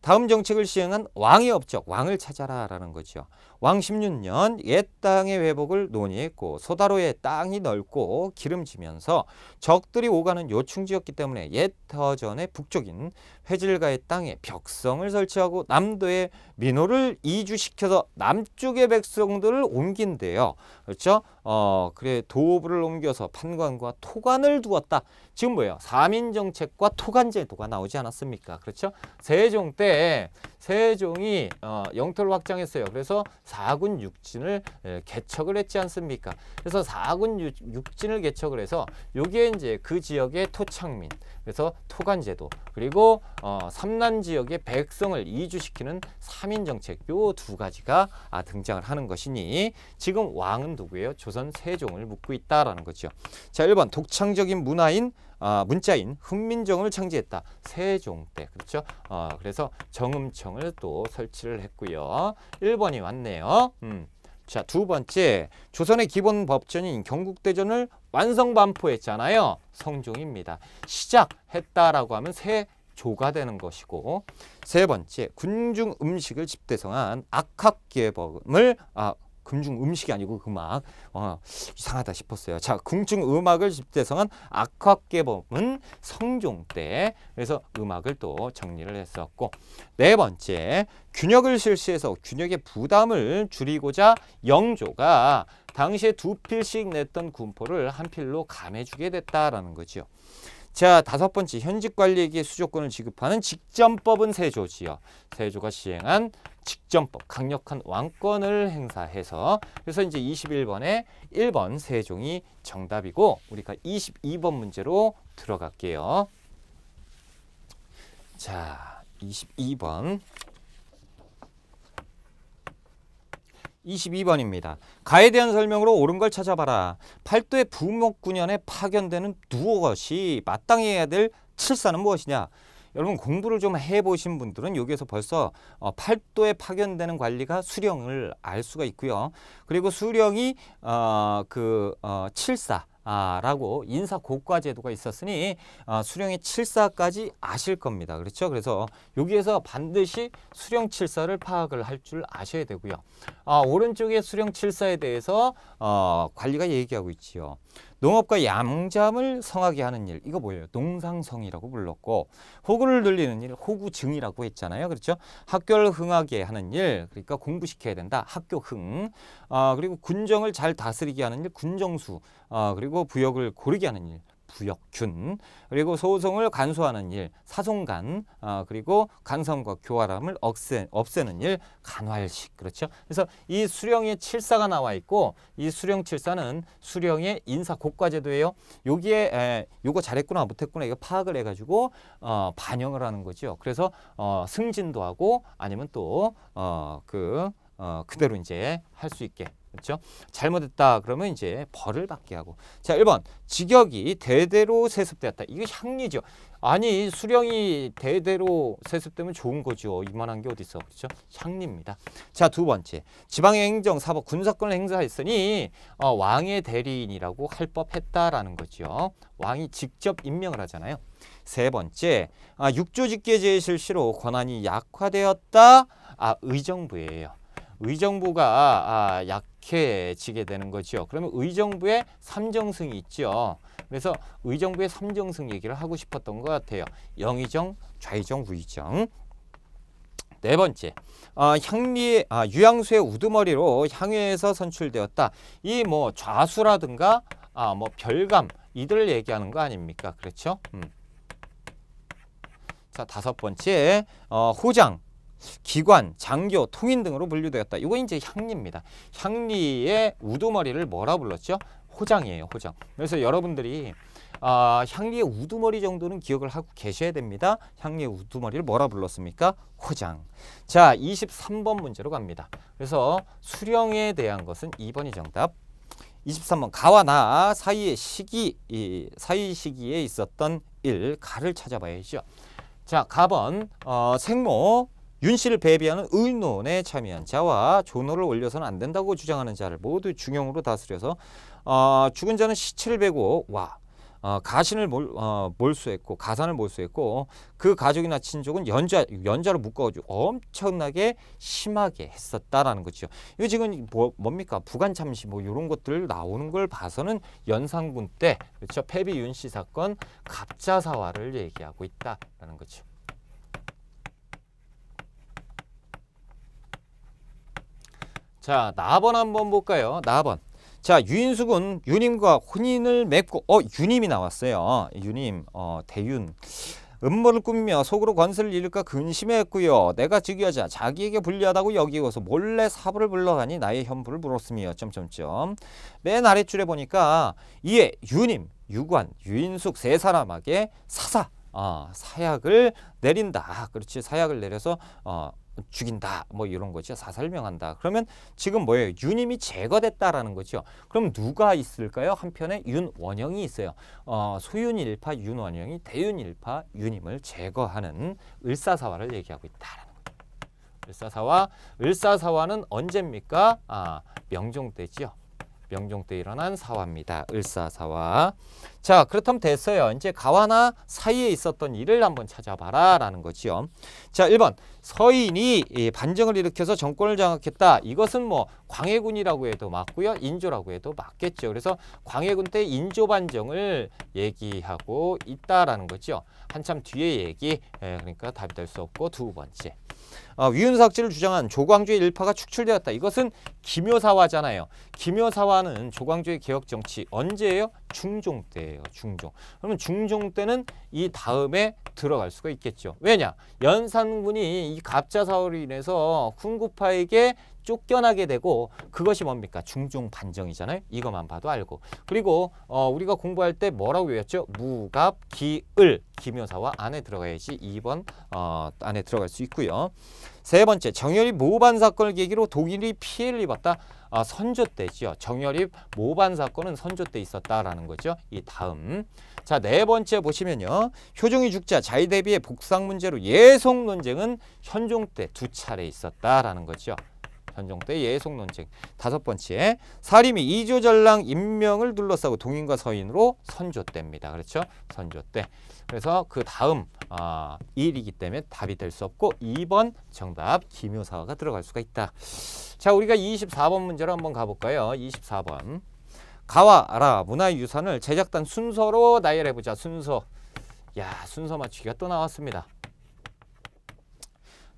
다음 정책을 시행한 왕의 업적, 왕을 찾아라라는 거죠. 왕 16년 옛 땅의 회복을 논의했고 소다로의 땅이 넓고 기름지면서 적들이 오가는 요충지였기 때문에 옛 터전의 북쪽인 회질가의 땅에 벽성을 설치하고 남도의 민호를 이주시켜서 남쪽의 백성들을 옮긴대요. 그렇죠? 어, 그래 도읍을 옮겨서 판관과 토관을 두었다. 지금 뭐예요? 사민 정책과 토관 제도가 나오지 않았습니까? 그렇죠? 세종 때 세종이 어, 영토를 확장했어요. 그래서 사군 육진을 예, 개척을 했지 않습니까? 그래서 사군 육진을 개척을 해서 여기에 이제 그 지역의 토착민 그래서 토관제도 그리고 어, 삼난 지역의 백성을 이주시키는 삼인 정책 요두 가지가 아, 등장을 하는 것이니 지금 왕은 누구예요? 조선 세종을 묻고 있다라는 거죠. 자, 1번 독창적인 문화인 아, 문자인 훈민정을 창제했다. 세종 때 그렇죠? 어, 그래서 정음청을 또 설치를 했고요. 1번이 왔네요. 음. 자, 두 번째 조선의 기본 법전인 경국대전을 완성 반포했잖아요. 성종입니다. 시작했다라고 하면 새 조가 되는 것이고 세 번째 군중 음식을 집대성한 악학계범을 아, 금중 음식이 아니고 음악 그 어, 이상하다 싶었어요. 자 궁중 음악을 집대성한 악학계범은 성종 때 그래서 음악을 또 정리를 했었고 네 번째 균역을 실시해서 균역의 부담을 줄이고자 영조가 당시에 두 필씩 냈던 군포를 한 필로 감해주게 됐다라는 거죠. 자 다섯 번째 현직 관리에게 수조권을 지급하는 직전법은 세조지요. 세조가 시행한 직전법, 강력한 왕권을 행사해서 그래서 이제 21번에 1번 세종이 정답이고 우리가 22번 문제로 들어갈게요. 자, 22번 22번입니다. 가에 대한 설명으로 옳은 걸 찾아봐라. 팔도의 부목군연에 파견되는 누것이 마땅히 해야 될 칠사는 무엇이냐? 여러분 공부를 좀 해보신 분들은 여기에서 벌써 어, 팔도에 파견되는 관리가 수령을 알 수가 있고요. 그리고 수령이 어, 그 어, 칠사 아, 라고 인사 고과 제도가 있었으니 아, 수령의 칠사까지 아실 겁니다. 그렇죠? 그래서 여기에서 반드시 수령 칠사를 파악을 할 줄 아셔야 되고요. 아, 오른쪽에 수령 7사에 대해서 어, 관리가 얘기하고 있지요. 농업과 양잠을 성하게 하는 일, 이거 뭐예요? 농상성이라고 불렀고 호구를 늘리는 일, 호구증이라고 했잖아요. 그렇죠? 학교를 흥하게 하는 일, 그러니까 공부시켜야 된다. 학교흥. 아, 그리고 군정을 잘 다스리게 하는 일, 군정수. 아, 그리고 부역을 고르게 하는 일. 부역균, 그리고 소송을 간소하는 일, 사송간, 어, 그리고 간성과 교활함을 억세, 없애는 일, 간활식, 그렇죠? 그래서 이 수령의 칠사가 나와 있고 이 수령 칠사는 수령의 인사 고과제도예요. 여기에 에, 요거 잘했구나 못했구나 이거 파악을 해가지고 어, 반영을 하는 거죠. 그래서 어, 승진도 하고 아니면 또어 그, 어, 그대로 이제 할 수 있게 그렇죠? 잘못했다 그러면 이제 벌을 받게 하고 자 1번 직역이 대대로 세습되었다 이게 향리죠 아니 수령이 대대로 세습되면 좋은 거죠 이만한 게어디있어 그렇죠 향리입니다 자두 번째 지방 행정 사법 군사권을 행사했으니 어, 왕의 대리인이라고 할 법했다라는 거죠 왕이 직접 임명을 하잖아요 세 번째 아, 육조직계제의 실시로 권한이 약화되었다 아 의정부예요 의정부가 아, 약해지게 되는 거죠. 그러면 의정부의 삼정승이 있죠. 그래서 의정부의 삼정승 얘기를 하고 싶었던 것 같아요. 영의정, 좌의정, 우의정. 네 번째, 어, 향리 아, 유양수의 우두머리로 향유에서 선출되었다. 이 뭐 좌수라든가 아, 뭐 별감 이들을 얘기하는 거 아닙니까? 그렇죠? 음. 자 다섯 번째, 어, 호장 기관, 장교, 통인 등으로 분류되었다. 이건 이제 향리입니다. 향리의 우두머리를 뭐라 불렀죠? 호장이에요, 호장. 그래서 여러분들이 아, 향리의 우두머리 정도는 기억을 하고 계셔야 됩니다. 향리의 우두머리를 뭐라 불렀습니까? 호장. 자, 23번 문제로 갑니다. 그래서 수령에 대한 것은 2번이 정답. 23번 가와 나 사이의 시기 이, 사이 시기에 있었던 일 가를 찾아봐야죠. 자, 가번 어, 생모 윤 씨를 배비하는 의논에 참여한 자와 존호를 올려서는 안 된다고 주장하는 자를 모두 중용으로 다스려서 어, 죽은 자는 시체를 베고 와 어, 가신을 몰, 어, 몰수했고 가산을 몰수했고 그 가족이나 친족은 연좌 연좌로 묶어가지고 엄청나게 심하게 했었다라는 거죠. 이거 지금 뭐, 뭡니까 부간참시 뭐 이런 것들 나오는 걸 봐서는 연산군 때 그렇죠 패비 윤 씨 사건 갑자사화를 얘기하고 있다라는 거죠. 자, 나번 한번 볼까요? 나번. 자, 유인숙은 유님과 혼인을 맺고 어, 유님이 나왔어요. 유님, 어, 대윤. 음모를 꾸미며 속으로 권세를 잃을까 근심했고요. 내가 즉위하자 자기에게 불리하다고 여기고서 몰래 사부를 불러가니 나의 현부를 물었으며 점점점 맨아래줄에 보니까 이에 유님, 유관, 유인숙 세 사람에게 사사 어, 사약을 내린다. 그렇지 사약을 내려서 어, 죽인다 뭐 이런 거죠 사설명한다 그러면 지금 뭐예요 윤임이 제거됐다라는 거죠 그럼 누가 있을까요 한편에 윤원영이 있어요 어, 소윤일파 윤원영이 대윤일파 윤임을 제거하는 을사사화를 얘기하고 있다라는 거예요 을사사화 을사사화는 언제입니까 아 명종 때지요 명종 때 일어난 사화입니다. 을사사화. 자 그렇다면 됐어요. 이제 가와나 사이에 있었던 일을 한번 찾아봐라 라는 거지요. 자 1번 서인이 예, 반정을 일으켜서 정권을 장악했다. 이것은 뭐 광해군이라고 해도 맞고요. 인조라고 해도 맞겠죠. 그래서 광해군 때 인조 반정을 얘기하고 있다라는 거죠. 한참 뒤에 얘기 예, 그러니까 답이 될 수 없고 두 번째 어, 아, 위윤석지를 주장한 조광조의 일파가 축출되었다. 이것은 기묘사화잖아요. 기묘사화는 조광조의 개혁정치 언제예요? 중종 때예요. 중종. 그러면 중종 때는 이 다음에 들어갈 수가 있겠죠. 왜냐? 연산군이 이 갑자 사업로 인해서 훈구파에게 쫓겨나게 되고 그것이 뭡니까? 중종 반정이잖아요. 이것만 봐도 알고. 그리고 어, 우리가 공부할 때 뭐라고 외웠죠? 무갑, 기, 을, 기묘사와 안에 들어가야지 2번 어, 안에 들어갈 수 있고요. 세 번째, 정열이 모반 사건을 계기로 독일이 피해를 입었다. 아, 선조 때지요. 정열입 모반 사건은 선조 때 있었다라는 거죠. 이 다음. 자, 네 번째 보시면요. 효종이 죽자 자의 대비의 복상 문제로 예속 논쟁은 현종 때 두 차례 있었다라는 거죠. 현종 때 예속 논쟁. 다섯 번째, 사림이 이조전랑 임명을 둘러싸고 동인과 서인으로 선조 때입니다. 그렇죠? 선조 때. 그래서 그 다음 아, 1이기 때문에 답이 될 수 없고 2번 정답 기묘사가 화 들어갈 수가 있다. 자, 우리가 24번 문제로 한번 가볼까요? 24번. 가와 라 문화유산을 제작단 순서로 나열해보자. 순서. 야, 순서 맞추기가 또 나왔습니다.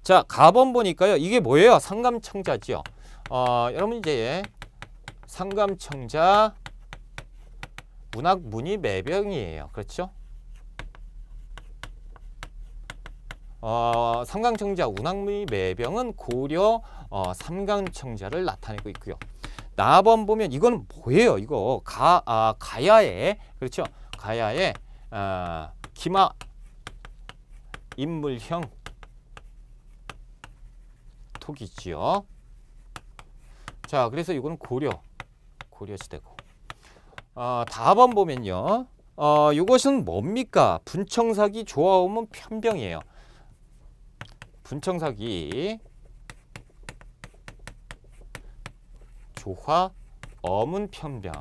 자, 가번 보니까요. 이게 뭐예요? 상감청자지요. 어, 여러분 이제 상감청자 문학문이 매병이에요. 그렇죠? 어, 삼강청자 운항미 매병은 고려 어, 삼강청자를 나타내고 있고요. 나번 보면 이건 뭐예요? 이거 가 아, 가야의 그렇죠? 가야의 아, 기마 인물형 톡이지요. 자, 그래서 이거는 고려 고려시대고. 어, 다번 보면요. 어, 이것은 뭡니까? 분청사기 조화음은 편병이에요. 분청사기 조화 어문 편병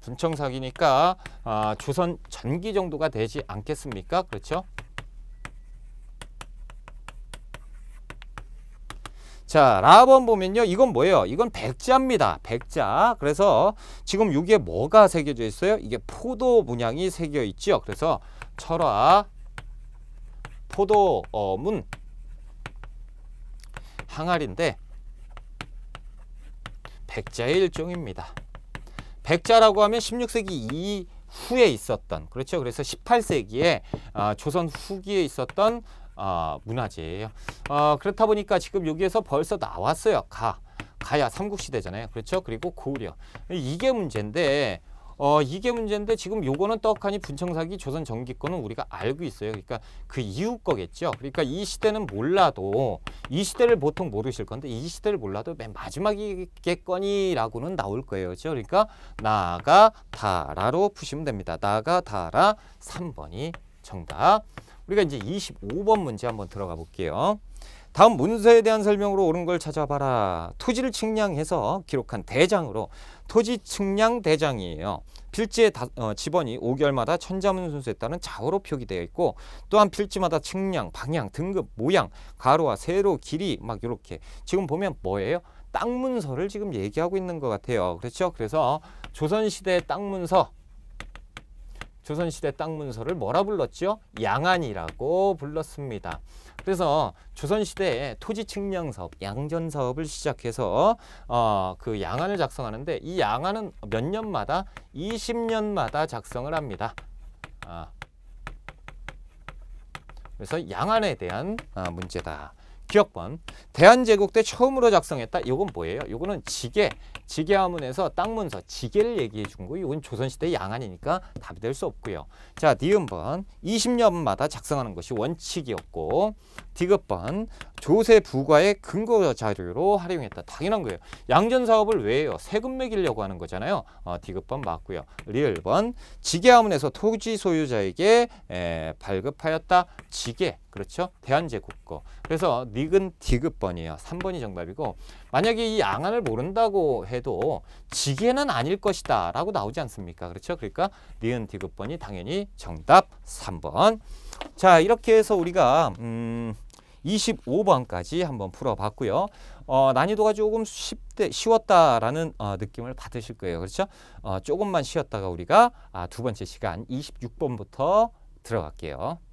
분청사기니까 아, 조선 전기 정도가 되지 않겠습니까? 그렇죠? 자, 라번 보면요. 이건 뭐예요? 이건 백자입니다. 백자. 그래서 지금 여기에 뭐가 새겨져 있어요? 이게 포도 문양이 새겨 있죠. 그래서 철화 포도문 항아리인데 백자의 일종입니다. 백자라고 하면 16세기 이 후에 있었던 그렇죠. 그래서 18세기에 아, 조선 후기에 있었던 아, 문화재예요. 아, 그렇다 보니까 지금 여기에서 벌써 나왔어요. 가. 가야 삼국시대잖아요. 그렇죠? 그리고 고려 이게 문제인데 어, 이게 문제인데 지금 요거는 떡하니 분청사기 조선 전기 권은 우리가 알고 있어요. 그러니까 그 이후 거겠죠. 그러니까 이 시대는 몰라도 이 시대를 보통 모르실 건데 이 시대를 몰라도 맨 마지막이겠거니라고는 나올 거예요. 그렇죠? 그러니까 나가 다라로 푸시면 됩니다. 나가 다라 3번이 정답. 우리가 이제 2 5번 문제 한번 들어가 볼게요. 다음 문서에 대한 설명으로 옳은 걸 찾아봐라. 토지를 측량해서 기록한 대장으로 토지 측량 대장이에요. 필지의 다, 어, 집원이 5개월마다 천자문 순서에 따른 좌우로 표기되어 있고 또한 필지마다 측량, 방향, 등급, 모양, 가로와 세로, 길이 막 이렇게 지금 보면 뭐예요? 땅 문서를 지금 얘기하고 있는 것 같아요. 그렇죠? 그래서 조선시대 땅 문서 조선시대 땅 문서를 뭐라 불렀죠? 양안이라고 불렀습니다. 그래서 조선시대에 토지 측량 사업, 양전 사업을 시작해서 어, 그 양안을 작성하는데 이 양안은 몇 년마다 20년마다 작성을 합니다. 아. 그래서 양안에 대한 아, 문제다. 기억번 대한제국 때 처음으로 작성했다. 이건 뭐예요? 이거는 지게 지게화문에서 땅문서 지게를 얘기해 준 거 이건 조선시대 양안이니까 답이 될 수 없고요. 자, 니은번 20년마다 작성하는 것이 원칙이었고 디귿번 조세 부과의 근거 자료로 활용했다. 당연한 거예요. 양전 사업을 왜요 세금 매기려고 하는 거잖아요. 어, 디귿번 맞고요. 리을번 지계하문에서 토지 소유자에게 에, 발급하였다. 지계 그렇죠? 대한제국 거. 그래서 니은 디귿번이에요. 3번이 정답이고 만약에 이 양안을 모른다고 해도 지게는 아닐 것이다 라고 나오지 않습니까? 그렇죠? 그러니까 니은 디귿번이 당연히 정답 3번. 자 이렇게 해서 우리가 음... 25번까지 한번 풀어봤고요. 어, 난이도가 조금 쉽대, 쉬웠다라는 어, 느낌을 받으실 거예요. 그렇죠? 어, 조금만 쉬었다가 우리가 아, 두 번째 시간 26번부터 들어갈게요.